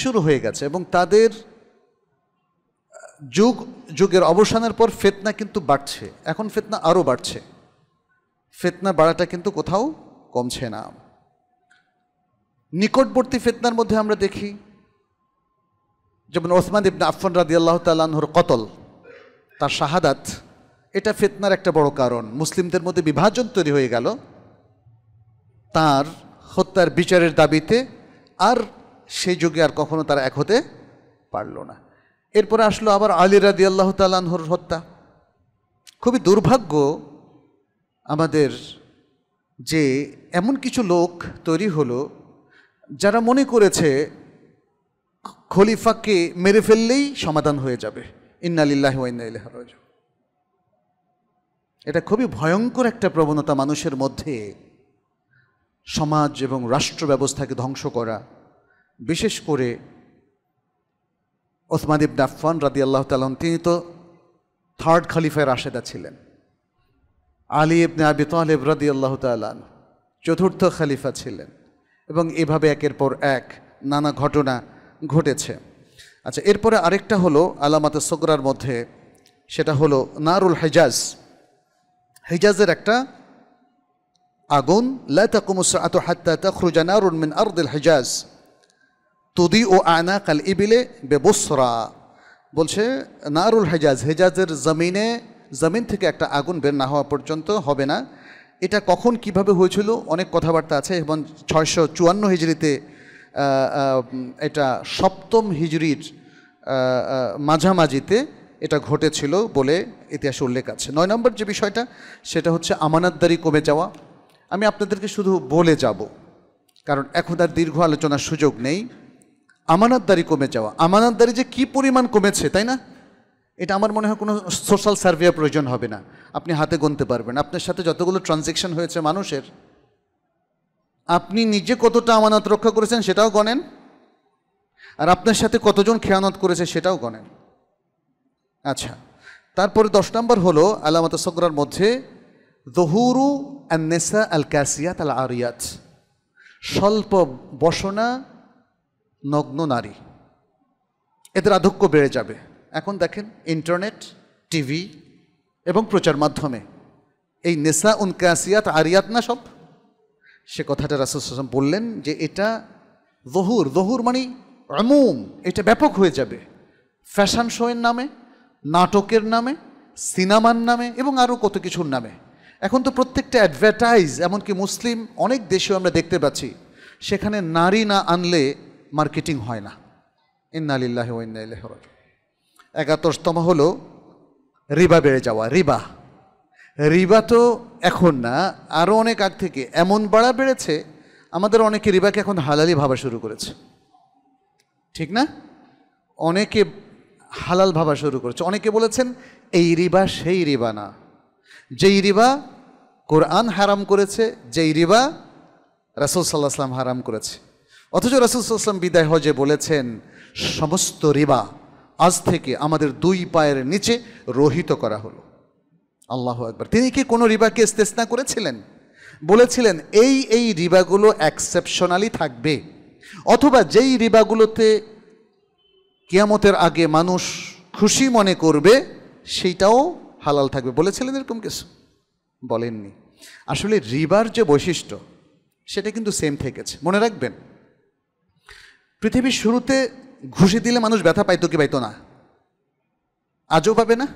শুরু হয়ে গেছে এবং তাদের যুগ যুগের অবসানের পর ফেতনা কিন্তু বাড়ছে এখন ফেতনা আরও বাড়ছে ফেতনা বাড়াটা কিন্তু কোথাও কমছে না নিকটবর্তী ফেতনার মধ্যে আমরা দেখি যেমন ওসমান ইবনা আফন রাদি আল্লাহ তাল্লাহর কতল তার শাহাদাত এটা ফেতনার একটা বড় কারণ মুসলিমদের মধ্যে বিভাজন তৈরি হয়ে গেল তার হত্যার বিচারের দাবিতে আর সেই যুগে আর কখনো তারা এক হতে পারল না এরপরে আসলো আবার আলী রাদি আল্লাহ তাল্লাহর হত্যা খুবই দুর্ভাগ্য আমাদের যে এমন কিছু লোক তৈরি হলো যারা মনে করেছে খলিফাকে মেরে ফেললেই সমাধান হয়ে যাবে ইন্নালিল্লাহ ইন্নাইল্লাহ এটা খুবই ভয়ঙ্কর একটা প্রবণতা মানুষের মধ্যে সমাজ এবং রাষ্ট্র ব্যবস্থাকে ধ্বংস করা বিশেষ করে ওসমান ইবন রাদি আল্লাহ তালন তিনি তো থার্ড খলিফায় রাশেদা ছিলেন আলী ইবনে আবি তালেব রাদি আল্লাহ তালান চতুর্থ খলিফা ছিলেন এবং এভাবে একের পর এক নানা ঘটনা ঘটেছে আচ্ছা এরপরে আরেকটা হলো আলামাতে সগরার মধ্যে সেটা হলো নারুল হেজাজ হেজাজের একটা আগুন আত হাত্তা তখরুজা নারুল মিন আরদিল হেজাজ তুদি ও আয়না কাল ইবিলে বেবসরা বলছে নারুল হেজাজ হেজাজের জমিনে জমিন থেকে একটা আগুন বের না হওয়া পর্যন্ত হবে না এটা কখন কিভাবে হয়েছিল অনেক কথাবার্তা আছে এবং ছয়শো চুয়ান্ন হিজড়িতে এটা সপ্তম হিজড়ির মাঝামাঝিতে এটা ঘটেছিল বলে ইতিহাসে উল্লেখ আছে নয় নম্বর যে বিষয়টা সেটা হচ্ছে আমানতদারি কমে যাওয়া আমি আপনাদেরকে শুধু বলে যাব কারণ এখন আর দীর্ঘ আলোচনার সুযোগ নেই আমানতদারি কমে যাওয়া আমানতদারি যে কি পরিমাণ কমেছে তাই না এটা আমার মনে হয় কোনো সোশ্যাল সার্ভে প্রয়োজন হবে না আপনি হাতে গুনতে পারবেন আপনার সাথে যতগুলো ট্রানজেকশন হয়েছে মানুষের আপনি নিজে কতটা আমানত রক্ষা করেছেন সেটাও গণেন আর আপনার সাথে কতজন খেয়ানত করেছে সেটাও গণেন আচ্ছা তারপরে দশ নম্বর হলো আলামত সকরার মধ্যে দহুরু নেসা আল ক্যাসিয়াত আল আরিয়াত স্বল্প বসনা নগ্ন নারী এদের আধক্য বেড়ে যাবে এখন দেখেন ইন্টারনেট টিভি এবং প্রচার মাধ্যমে এই নেশা উনকাসিয়াত আরিয়াত না সব সে কথাটা রাসুল বললেন যে এটা জহুর জহুর মানে অমুম এটা ব্যাপক হয়ে যাবে ফ্যাশন শোয়ের নামে নাটকের নামে সিনেমার নামে এবং আরও কত কিছুর নামে এখন তো প্রত্যেকটা অ্যাডভার্টাইজ এমনকি মুসলিম অনেক দেশেও আমরা দেখতে পাচ্ছি সেখানে নারী না আনলে মার্কেটিং হয় না ইন্নালিল্লাহ ইন্নাইল্লাহ একাত্তরতম হলো রিবা বেড়ে যাওয়া রিবা রিবা তো এখন না আরও অনেক আগ থেকে এমন বাড়া বেড়েছে আমাদের অনেকে রিবাকে এখন হালালি ভাবা শুরু করেছে ঠিক না অনেকে হালাল ভাবা শুরু করেছে অনেকে বলেছেন এই রিবা সেই রিবা না যেই রিবা কোরআন হারাম করেছে যেই রিবা রাসুল সাল্লাহ আসলাম হারাম করেছে অথচ রাসুল সাল্লাম বিদায় হজে বলেছেন সমস্ত রিবা আজ থেকে আমাদের দুই পায়ের নিচে রহিত করা হলো আল্লাহ একবার তিনি কি কোনো রিবাকে ইস্তেস্না করেছিলেন বলেছিলেন এই এই রিবাগুলো অ্যাকসেপশনালি থাকবে অথবা যেই রিবাগুলোতে কিয়ামতের আগে মানুষ খুশি মনে করবে সেইটাও হালাল থাকবে বলেছিলেন এরকম কিছু বলেননি আসলে রিবার যে বৈশিষ্ট্য সেটা কিন্তু সেম থেকেছে মনে রাখবেন পৃথিবীর শুরুতে ঘুষি দিলে মানুষ ব্যথা পাইতো কি পাইতো না আজও পাবে না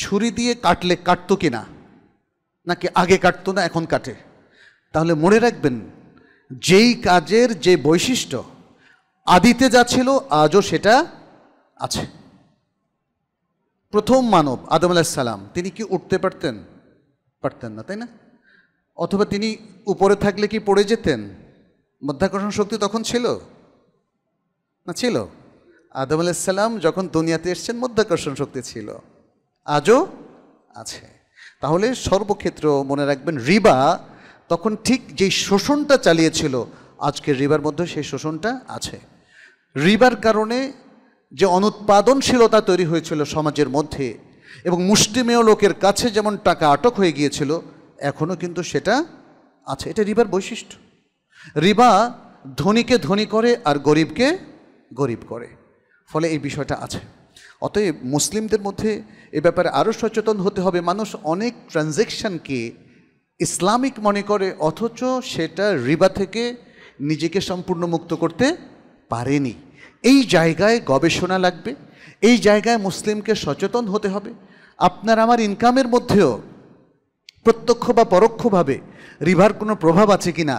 ছুরি দিয়ে কাটলে কাটতো কি না নাকি আগে কাটতো না এখন কাটে তাহলে মনে রাখবেন যেই কাজের যে বৈশিষ্ট্য আদিতে যা ছিল আজও সেটা আছে প্রথম মানব আদম সালাম তিনি কি উঠতে পারতেন পারতেন না তাই না অথবা তিনি উপরে থাকলে কি পড়ে যেতেন মধ্যাকর্ষণ শক্তি তখন ছিল না ছিল আদম আলাইসাল্লাম যখন দুনিয়াতে এসছেন মধ্যাকর্ষণ শক্তি ছিল আজও আছে তাহলে সর্বক্ষেত্র মনে রাখবেন রিবা তখন ঠিক যেই শোষণটা চালিয়েছিল আজকের রিবার মধ্যে সেই শোষণটা আছে রিবার কারণে যে অনুৎপাদনশীলতা তৈরি হয়েছিল সমাজের মধ্যে এবং মুষ্টিমেয় লোকের কাছে যেমন টাকা আটক হয়ে গিয়েছিল এখনও কিন্তু সেটা আছে এটা রিবার বৈশিষ্ট্য রিবা ধনীকে ধনী করে আর গরিবকে গরিব করে ফলে এই বিষয়টা আছে অতএব মুসলিমদের মধ্যে এ ব্যাপারে আরও সচেতন হতে হবে মানুষ অনেক ট্রানজ্যাকশানকে ইসলামিক মনে করে অথচ সেটা রিবা থেকে নিজেকে সম্পূর্ণ মুক্ত করতে পারেনি এই জায়গায় গবেষণা লাগবে এই জায়গায় মুসলিমকে সচেতন হতে হবে আপনার আমার ইনকামের মধ্যেও প্রত্যক্ষ বা পরোক্ষভাবে রিভার কোনো প্রভাব আছে কি না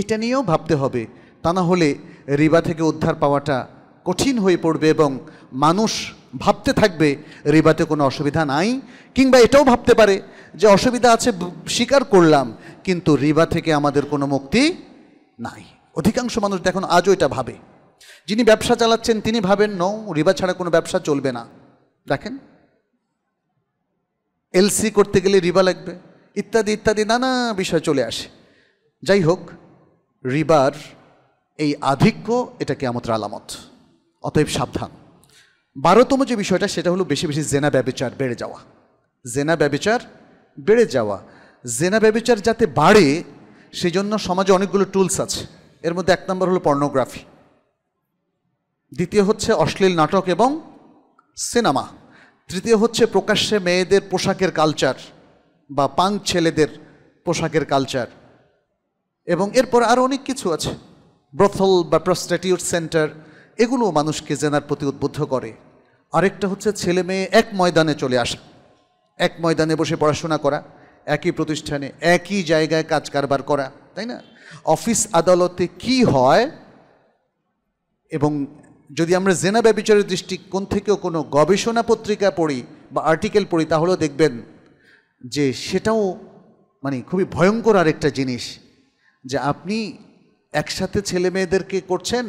এটা নিয়েও ভাবতে হবে তা না হলে রিবা থেকে উদ্ধার পাওয়াটা কঠিন হয়ে পড়বে এবং মানুষ ভাবতে থাকবে রিবাতে কোনো অসুবিধা নাই কিংবা এটাও ভাবতে পারে যে অসুবিধা আছে স্বীকার করলাম কিন্তু রিবা থেকে আমাদের কোনো মুক্তি নাই অধিকাংশ মানুষ দেখুন আজও এটা ভাবে যিনি ব্যবসা চালাচ্ছেন তিনি ভাবেন নৌ রিবা ছাড়া কোনো ব্যবসা চলবে না দেখেন এলসি করতে গেলে রিবা লাগবে ইত্যাদি ইত্যাদি নানা বিষয় চলে আসে যাই হোক রিবার এই আধিক্য এটা কেয়ামতের আলামত অতএব সাবধান বারোতম যে বিষয়টা সেটা হলো বেশি বেশি জেনা ব্যবচার বেড়ে যাওয়া জেনা ব্যবচার বেড়ে যাওয়া জেনা ব্যবচার যাতে বাড়ে সেই জন্য সমাজে অনেকগুলো টুলস আছে এর মধ্যে এক নম্বর হলো পর্নোগ্রাফি দ্বিতীয় হচ্ছে অশ্লীল নাটক এবং সিনেমা তৃতীয় হচ্ছে প্রকাশ্যে মেয়েদের পোশাকের কালচার বা পাং ছেলেদের পোশাকের কালচার এবং এরপর আরও অনেক কিছু আছে ব্রথল বা প্রস্টাটিউট সেন্টার এগুলো মানুষকে জেনার প্রতি উদ্বুদ্ধ করে আরেকটা হচ্ছে ছেলে মেয়ে এক ময়দানে চলে আসা এক ময়দানে বসে পড়াশোনা করা একই প্রতিষ্ঠানে একই জায়গায় কাজ কারবার করা তাই না অফিস আদালতে কি হয় এবং যদি আমরা জেনা ব্যবচারের দৃষ্টিকোণ থেকেও কোনো গবেষণা পত্রিকা পড়ি বা আর্টিকেল পড়ি তাহলেও দেখবেন যে সেটাও মানে খুবই ভয়ঙ্কর আরেকটা জিনিস যে আপনি একসাথে ছেলে মেয়েদেরকে করছেন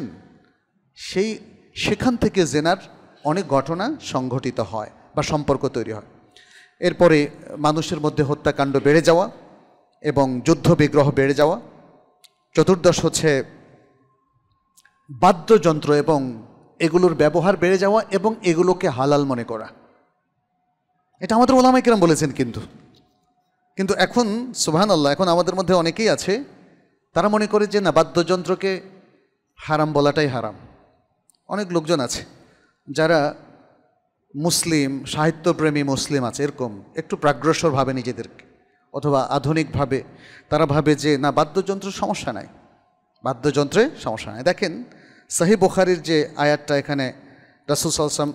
সেই সেখান থেকে জেনার অনেক ঘটনা সংঘটিত হয় বা সম্পর্ক তৈরি হয় এরপরে মানুষের মধ্যে হত্যাকাণ্ড বেড়ে যাওয়া এবং যুদ্ধ বিগ্রহ বেড়ে যাওয়া চতুর্দশ হচ্ছে বাদ্যযন্ত্র এবং এগুলোর ব্যবহার বেড়ে যাওয়া এবং এগুলোকে হালাল মনে করা এটা আমাদের ওলামাইকেরাম বলেছেন কিন্তু কিন্তু এখন সুহান আল্লাহ এখন আমাদের মধ্যে অনেকেই আছে তারা মনে করে যে না বাদ্যযন্ত্রকে হারাম বলাটাই হারাম অনেক লোকজন আছে যারা মুসলিম সাহিত্যপ্রেমী মুসলিম আছে এরকম একটু প্রাগ্রসর ভাবে নিজেদেরকে অথবা আধুনিকভাবে তারা ভাবে যে না বাদ্যযন্ত্র সমস্যা নাই বাদ্যযন্ত্রে সমস্যা নাই দেখেন সাহি বোখারির যে আয়াতটা এখানে রাসুল সাল্লাম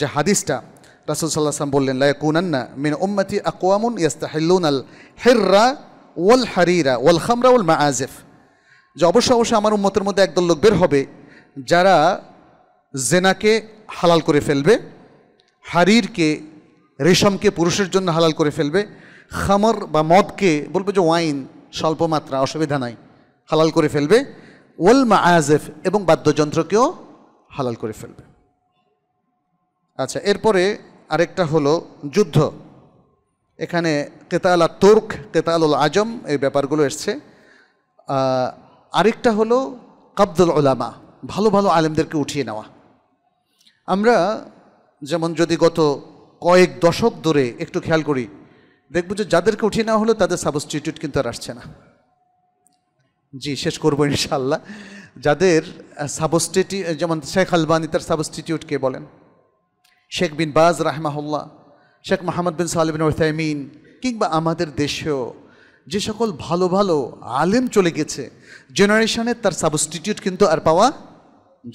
যে হাদিসটা রাসুল সাল্লাহ বললেন লায়কুনান্না মিন উম্মতি আকোয়ামুন ইয়াস্তাহিল্লুন আল হেররা ওয়াল হারিরা ওয়াল খামরা ওয়াল মা আজেফ যে অবশ্য অবশ্যই আমার উন্মতের মধ্যে একদল লোক বের হবে যারা জেনাকে হালাল করে ফেলবে হারিরকে রেশমকে পুরুষের জন্য হালাল করে ফেলবে খামর বা মদকে বলবে যে ওয়াইন স্বল্প মাত্রা অসুবিধা নাই হালাল করে ফেলবে ওয়াল মা আজেফ এবং বাদ্যযন্ত্রকেও হালাল করে ফেলবে আচ্ছা এরপরে আরেকটা হলো যুদ্ধ এখানে কেতাল আল তুর্ক কেতালুল আজম এই ব্যাপারগুলো এসছে আরেকটা হলো কাবদুল ওলামা ভালো ভালো আলেমদেরকে উঠিয়ে নেওয়া আমরা যেমন যদি গত কয়েক দশক ধরে একটু খেয়াল করি দেখব যে যাদেরকে উঠিয়ে নেওয়া হলো তাদের সাবস্টিটিউট কিন্তু আর আসছে না জি শেষ করবো ইনশাল্লাহ যাদের সাবস্টিটিউ যেমন শেখ আলবানি তার সাবস্টিটিউট কে বলেন শেখ বিন বাজ রাহমাহুল্লাহ শেখ মোহাম্মদ বিন সালিবিন ওসাইমিন কিংবা আমাদের দেশেও যে সকল ভালো ভালো আলেম চলে গেছে জেনারেশনে তার সাবস্টিটিউট কিন্তু আর পাওয়া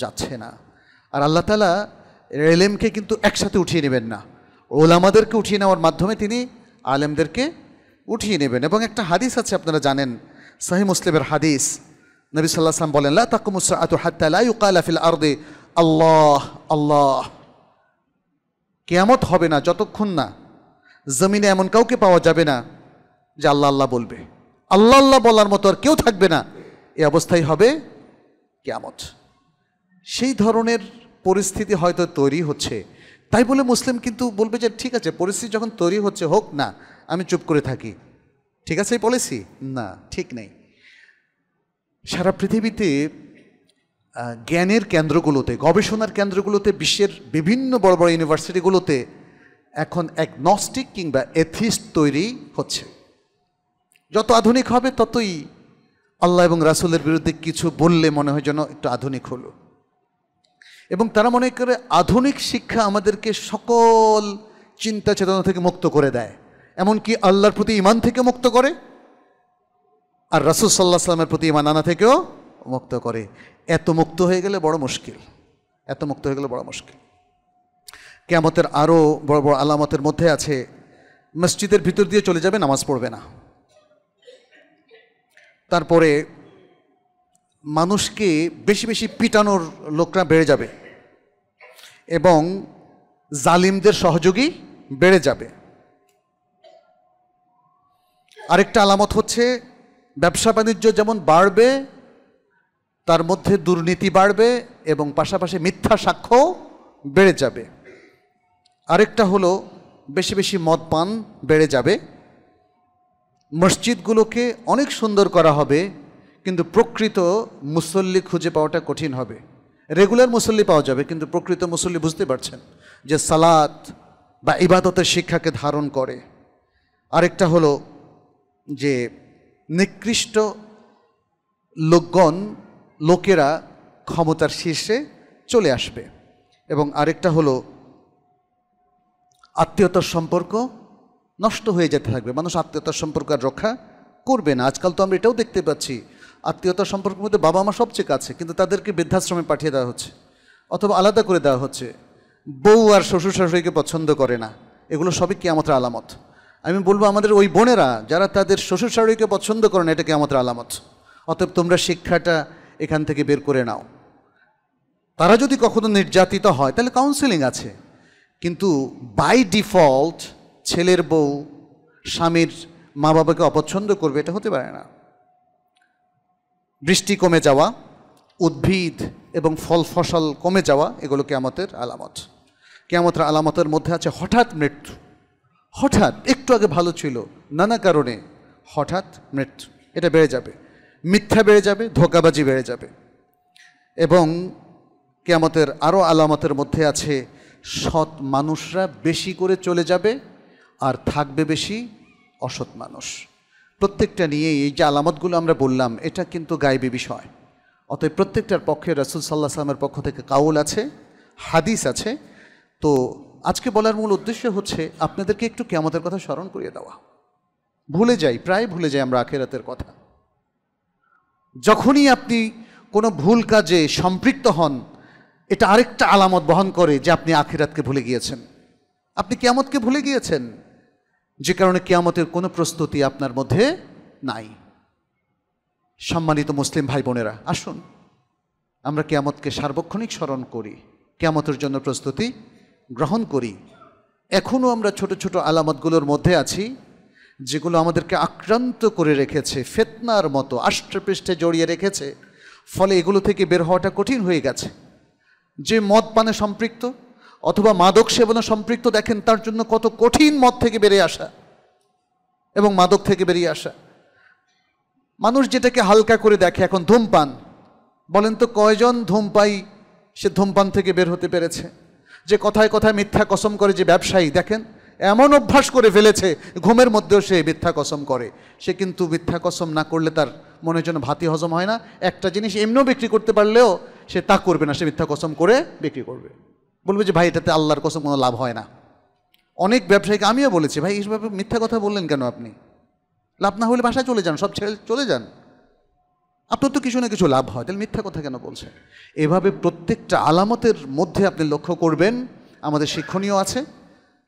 যাচ্ছে না আর আল্লাহ তালা এলেমকে কিন্তু একসাথে উঠিয়ে নেবেন না ওলামাদেরকে উঠিয়ে নেওয়ার মাধ্যমে তিনি আলেমদেরকে উঠিয়ে নেবেন এবং একটা হাদিস আছে আপনারা জানেন সাহি মুসলিমের হাদিস নবী সাল্লাহ সাল্লাম বলেন লা তাকুমুসাআতু আল্লাহ আল্লাহ কেয়ামত হবে না যতক্ষণ না জমিনে এমন কাউকে পাওয়া যাবে না যে আল্লাহ আল্লাহ বলবে আল্লাহ আল্লাহ বলার মতো আর কেউ থাকবে না এ অবস্থাই হবে কেয়ামত সেই ধরনের পরিস্থিতি হয়তো তৈরি হচ্ছে তাই বলে মুসলিম কিন্তু বলবে যে ঠিক আছে পরিস্থিতি যখন তৈরি হচ্ছে হোক না আমি চুপ করে থাকি ঠিক আছে এই পলিসি না ঠিক নেই সারা পৃথিবীতে জ্ঞানের কেন্দ্রগুলোতে গবেষণার কেন্দ্রগুলোতে বিশ্বের বিভিন্ন বড় বড় ইউনিভার্সিটিগুলোতে এখন অ্যাগনস্টিক কিংবা এথিস্ট তৈরি হচ্ছে যত আধুনিক হবে ততই আল্লাহ এবং রাসুলের বিরুদ্ধে কিছু বললে মনে হয় যেন একটু আধুনিক হলো এবং তারা মনে করে আধুনিক শিক্ষা আমাদেরকে সকল চিন্তা চেতনা থেকে মুক্ত করে দেয় এমনকি আল্লাহর প্রতি ইমান থেকে মুক্ত করে আর রাসুল সাল্লাহ সাল্লামের প্রতি ইমান আনা থেকেও মুক্ত করে এত মুক্ত হয়ে গেলে বড় মুশকিল এত মুক্ত হয়ে গেলে বড় মুশকিল কেয়ামতের আরও বড় বড় আলামতের মধ্যে আছে মসজিদের ভিতর দিয়ে চলে যাবে নামাজ পড়বে না তারপরে মানুষকে বেশি বেশি পিটানোর লোকরা বেড়ে যাবে এবং জালিমদের সহযোগী বেড়ে যাবে আরেকটা আলামত হচ্ছে ব্যবসা বাণিজ্য যেমন বাড়বে তার মধ্যে দুর্নীতি বাড়বে এবং পাশাপাশি মিথ্যা সাক্ষ্য বেড়ে যাবে আরেকটা হলো বেশি বেশি মদ পান বেড়ে যাবে মসজিদগুলোকে অনেক সুন্দর করা হবে কিন্তু প্রকৃত মুসল্লি খুঁজে পাওয়াটা কঠিন হবে রেগুলার মুসল্লি পাওয়া যাবে কিন্তু প্রকৃত মুসল্লি বুঝতে পারছেন যে সালাত বা ইবাদতের শিক্ষাকে ধারণ করে আরেকটা হলো যে নিকৃষ্ট লোকগণ লোকেরা ক্ষমতার শীর্ষে চলে আসবে এবং আরেকটা হলো আত্মীয়তার সম্পর্ক নষ্ট হয়ে যেতে থাকবে মানুষ আত্মীয়তার সম্পর্ক আর রক্ষা করবে না আজকাল তো আমরা এটাও দেখতে পাচ্ছি আত্মীয়তার সম্পর্কের মধ্যে বাবা মা সবচেয়ে কাছে কিন্তু তাদেরকে বৃদ্ধাশ্রমে পাঠিয়ে দেওয়া হচ্ছে অথবা আলাদা করে দেওয়া হচ্ছে বউ আর শ্বশুর শাশুড়িকে পছন্দ করে না এগুলো সবই কেয়ামতের আলামত আমি বলবো আমাদের ওই বোনেরা যারা তাদের শ্বশুর শাশুড়িকে পছন্দ করে না এটা কেয়ামতের আলামত অতএব তোমরা শিক্ষাটা এখান থেকে বের করে নাও তারা যদি কখনো নির্যাতিত হয় তাহলে কাউন্সিলিং আছে কিন্তু বাই ডিফল্ট ছেলের বউ স্বামীর মা বাবাকে অপছন্দ করবে এটা হতে পারে না বৃষ্টি কমে যাওয়া উদ্ভিদ এবং ফল ফসল কমে যাওয়া এগুলো কেয়ামতের আলামত কেয়ামতের আলামতের মধ্যে আছে হঠাৎ মৃত্যু হঠাৎ একটু আগে ভালো ছিল নানা কারণে হঠাৎ মৃত্যু এটা বেড়ে যাবে মিথ্যা বেড়ে যাবে ধোকাবাজি বেড়ে যাবে এবং কেয়ামতের আরও আলামতের মধ্যে আছে সৎ মানুষরা বেশি করে চলে যাবে আর থাকবে বেশি অসৎ মানুষ প্রত্যেকটা নিয়ে এই যে আলামতগুলো আমরা বললাম এটা কিন্তু গাইবি বিষয় অতএব প্রত্যেকটার পক্ষে রাসুল সাল্লাহ সাল্লামের পক্ষ থেকে কাউল আছে হাদিস আছে তো আজকে বলার মূল উদ্দেশ্য হচ্ছে আপনাদেরকে একটু কেমতের কথা স্মরণ করিয়ে দেওয়া ভুলে যাই প্রায় ভুলে যাই আমরা আখেরাতের কথা যখনই আপনি কোনো ভুল কাজে সম্পৃক্ত হন এটা আরেকটা আলামত বহন করে যে আপনি আখিরাতকে ভুলে গিয়েছেন আপনি কেয়ামতকে ভুলে গিয়েছেন যে কারণে কেয়ামতের কোনো প্রস্তুতি আপনার মধ্যে নাই সম্মানিত মুসলিম ভাই বোনেরা আসুন আমরা কেয়ামতকে সার্বক্ষণিক স্মরণ করি কেয়ামতের জন্য প্রস্তুতি গ্রহণ করি এখনও আমরা ছোট ছোট আলামতগুলোর মধ্যে আছি যেগুলো আমাদেরকে আক্রান্ত করে রেখেছে ফেতনার মতো আষ্টপৃষ্ঠে জড়িয়ে রেখেছে ফলে এগুলো থেকে বের হওয়াটা কঠিন হয়ে গেছে যে মদ পানে সম্পৃক্ত অথবা মাদক সেবনে সম্পৃক্ত দেখেন তার জন্য কত কঠিন মদ থেকে বেরিয়ে আসা এবং মাদক থেকে বেরিয়ে আসা মানুষ যেটাকে হালকা করে দেখে এখন ধূমপান বলেন তো কয়জন ধূমপাই সে ধূমপান থেকে বের হতে পেরেছে যে কথায় কথায় মিথ্যা কসম করে যে ব্যবসায়ী দেখেন এমন অভ্যাস করে ফেলেছে ঘুমের মধ্যেও সে মিথ্যা কসম করে সে কিন্তু মিথ্যা কসম না করলে তার মনের জন্য ভাতি হজম হয় না একটা জিনিস এমনিও বিক্রি করতে পারলেও সে তা করবে না সে মিথ্যা কসম করে বিক্রি করবে বলবে যে ভাই এটাতে আল্লাহর কসম কোনো লাভ হয় না অনেক ব্যবসায়ীকে আমিও বলেছি ভাই এইভাবে মিথ্যা কথা বললেন কেন আপনি লাভ না হলে বাসায় চলে যান সব ছেড়ে চলে যান আপনার তো কিছু না কিছু লাভ হয় তাহলে মিথ্যা কথা কেন বলছেন এভাবে প্রত্যেকটা আলামতের মধ্যে আপনি লক্ষ্য করবেন আমাদের শিক্ষণীয় আছে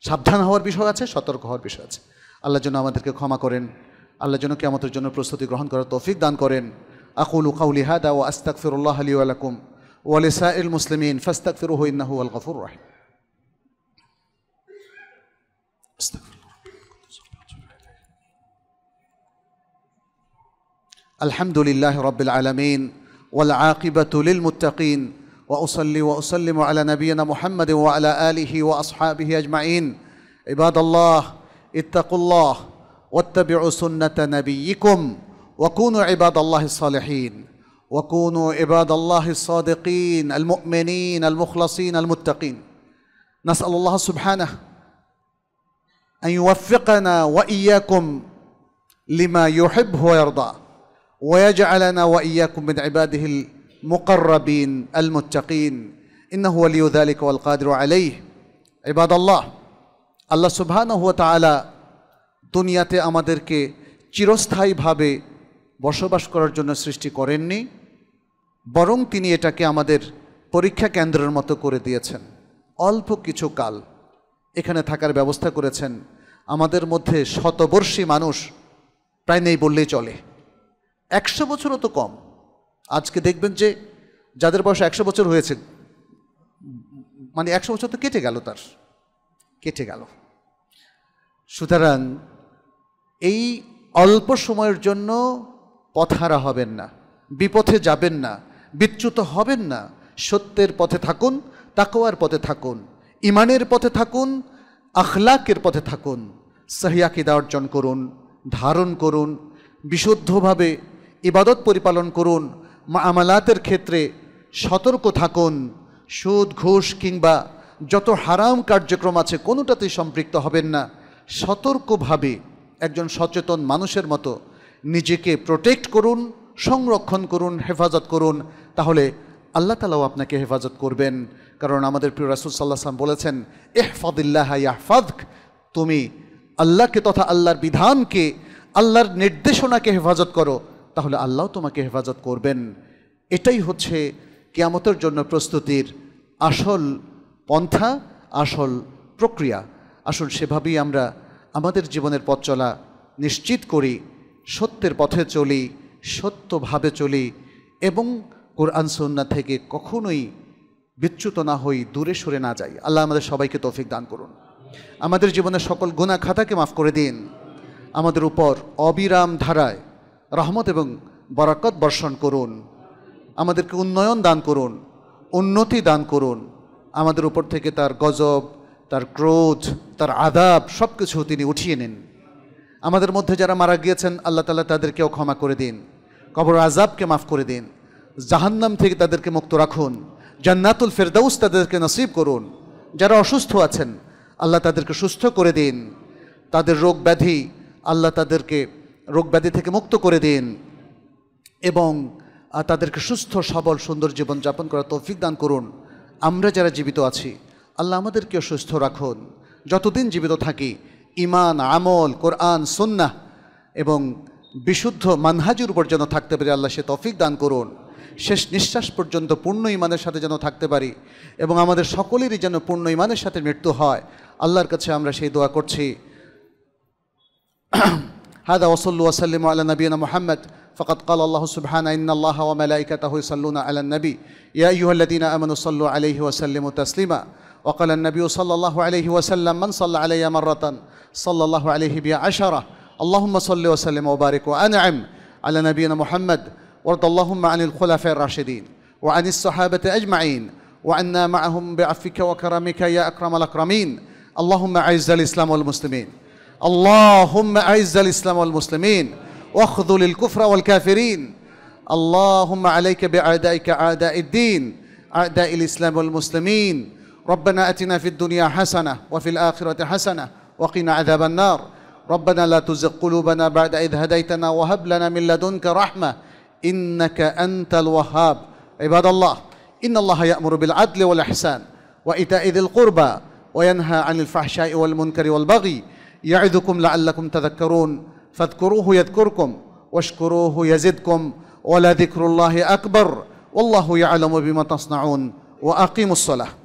সাবধান হওয়ার বিষয় আছে সতর্ক হওয়ার বিষয় আছে আল্লাহ যেন আমাদেরকে ক্ষমা করেন আল্লাহ যেন কেয়ামতের জন্য প্রস্তুতি গ্রহণ করার তৌফিক দান করেন আকুল কাউলি হাদা ও আস্তাকফিরুল্লাহ আলী আলাকুম ওয়ালিসাইল মুসলিমিন ফাস্তাকফিরুহু ইন্নাহু আল গফুর রাহিম الحمد لله رب العالمين والعاقبة للمتقين واصلي واسلم على نبينا محمد وعلى اله واصحابه اجمعين عباد الله اتقوا الله واتبعوا سنه نبيكم وكونوا عباد الله الصالحين وكونوا عباد الله الصادقين المؤمنين المخلصين المتقين نسال الله سبحانه ان يوفقنا واياكم لما يحبه ويرضى ويجعلنا واياكم من عباده المقربين المتقين إنه ولي ذلك والقادر عليه عباد الله আল্লাহ সুবহানাহু ওয়া তাআলা দুনিয়াতে আমাদেরকে চিরস্থায়ীভাবে বসবাস করার জন্য সৃষ্টি করেননি বরং তিনি এটাকে আমাদের পরীক্ষা কেন্দ্রের মতো করে দিয়েছেন অল্প কিছু কাল এখানে থাকার ব্যবস্থা করেছেন আমাদের মধ্যে শতবর্ষী মানুষ প্রায় নেই বললেই চলে একশো বছরও তো কম আজকে দেখবেন যে যাদের বয়স একশো বছর হয়েছে মানে একশো বছর তো কেটে গেল তার কেটে গেল সুতরাং এই অল্প সময়ের জন্য পথহারা হবেন না বিপথে যাবেন না বিচ্যুত হবেন না সত্যের পথে থাকুন তাকোয়ার পথে থাকুন ইমানের পথে থাকুন আখলাকের পথে থাকুন সাহিয়াকিদা অর্জন করুন ধারণ করুন বিশুদ্ধভাবে ইবাদত পরিপালন করুন আমালাতের ক্ষেত্রে সতর্ক থাকুন সুদ ঘুষ কিংবা যত হারাম কার্যক্রম আছে কোনোটাতেই সম্পৃক্ত হবেন না সতর্কভাবে একজন সচেতন মানুষের মতো নিজেকে প্রোটেক্ট করুন সংরক্ষণ করুন হেফাজত করুন তাহলে আল্লাহ তালাও আপনাকে হেফাজত করবেন কারণ আমাদের প্রিয় রাসুল সাল্লাম বলেছেন এহফাদিল্লাহ ইয়াহফাদ তুমি আল্লাহকে তথা আল্লাহর বিধানকে আল্লাহর নির্দেশনাকে হেফাজত করো তাহলে আল্লাহ তোমাকে হেফাজত করবেন এটাই হচ্ছে কেয়ামতের জন্য প্রস্তুতির আসল পন্থা আসল প্রক্রিয়া আসল সেভাবেই আমরা আমাদের জীবনের পথ চলা নিশ্চিত করি সত্যের পথে চলি সত্যভাবে চলি এবং কোরআন সন্না থেকে কখনোই বিচ্যুত না হই দূরে সরে না যাই আল্লাহ আমাদের সবাইকে তৌফিক দান করুন আমাদের জীবনের সকল গুণা খাতাকে মাফ করে দিন আমাদের উপর অবিরাম ধারায় রহমত এবং বরাকত বর্ষণ করুন আমাদেরকে উন্নয়ন দান করুন উন্নতি দান করুন আমাদের উপর থেকে তার গজব তার ক্রোধ তার আদাব সব কিছু তিনি উঠিয়ে নিন আমাদের মধ্যে যারা মারা গিয়েছেন আল্লাহ তালা তাদেরকেও ক্ষমা করে দিন কবর আজাবকে মাফ করে দিন জাহান্নাম থেকে তাদেরকে মুক্ত রাখুন জান্নাতুল ফেরদাউস তাদেরকে নসিব করুন যারা অসুস্থ আছেন আল্লাহ তাদেরকে সুস্থ করে দিন তাদের রোগ ব্যাধি আল্লাহ তাদেরকে রোগব্যাধি থেকে মুক্ত করে দিন এবং তাদেরকে সুস্থ সবল সুন্দর জীবন যাপন করার তৌফিক দান করুন আমরা যারা জীবিত আছি আল্লাহ আমাদেরকেও সুস্থ রাখুন যতদিন জীবিত থাকি ইমান আমল কোরআন সন্ন্যাহ এবং বিশুদ্ধ মানহাজির উপর যেন থাকতে পারি আল্লাহ সে তফিক দান করুন শেষ নিঃশ্বাস পর্যন্ত পূর্ণ ইমানের সাথে যেন থাকতে পারি এবং আমাদের সকলেরই যেন পূর্ণ ইমানের সাথে মৃত্যু হয় আল্লাহর কাছে আমরা সেই দোয়া করছি هذا وصلوا وسلموا على نبينا محمد فقد قال الله سبحانه إن الله وملائكته يصلون على النبي يا أيها الذين آمنوا صلوا عليه وسلموا تسليما وقال النبي صلى الله عليه وسلم من صلى علي مرة صلى الله عليه بها عشرة اللهم صل وسلم وبارك وأنعم على نبينا محمد وارض اللهم عن الخلفاء الراشدين وعن الصحابة أجمعين وعنا معهم بعفك وكرمك يا أكرم الأكرمين اللهم أعز الإسلام والمسلمين اللهم أعز الإسلام والمسلمين واخذل الكفر والكافرين اللهم عليك بأعدائك أعداء الدين أعداء الإسلام والمسلمين ربنا أتنا في الدنيا حسنة وفي الآخرة حسنة وقنا عذاب النار ربنا لا تزغ قلوبنا بعد إذ هديتنا وهب لنا من لدنك رحمة إنك أنت الوهاب عباد الله إن الله يأمر بالعدل والإحسان وإيتاء ذي القربى وينهى عن الفحشاء والمنكر والبغي يعظكم لعلكم تذكرون فاذكروه يذكركم واشكروه يزدكم ولذكر الله أكبر والله يعلم بما تصنعون وأقيموا الصلاة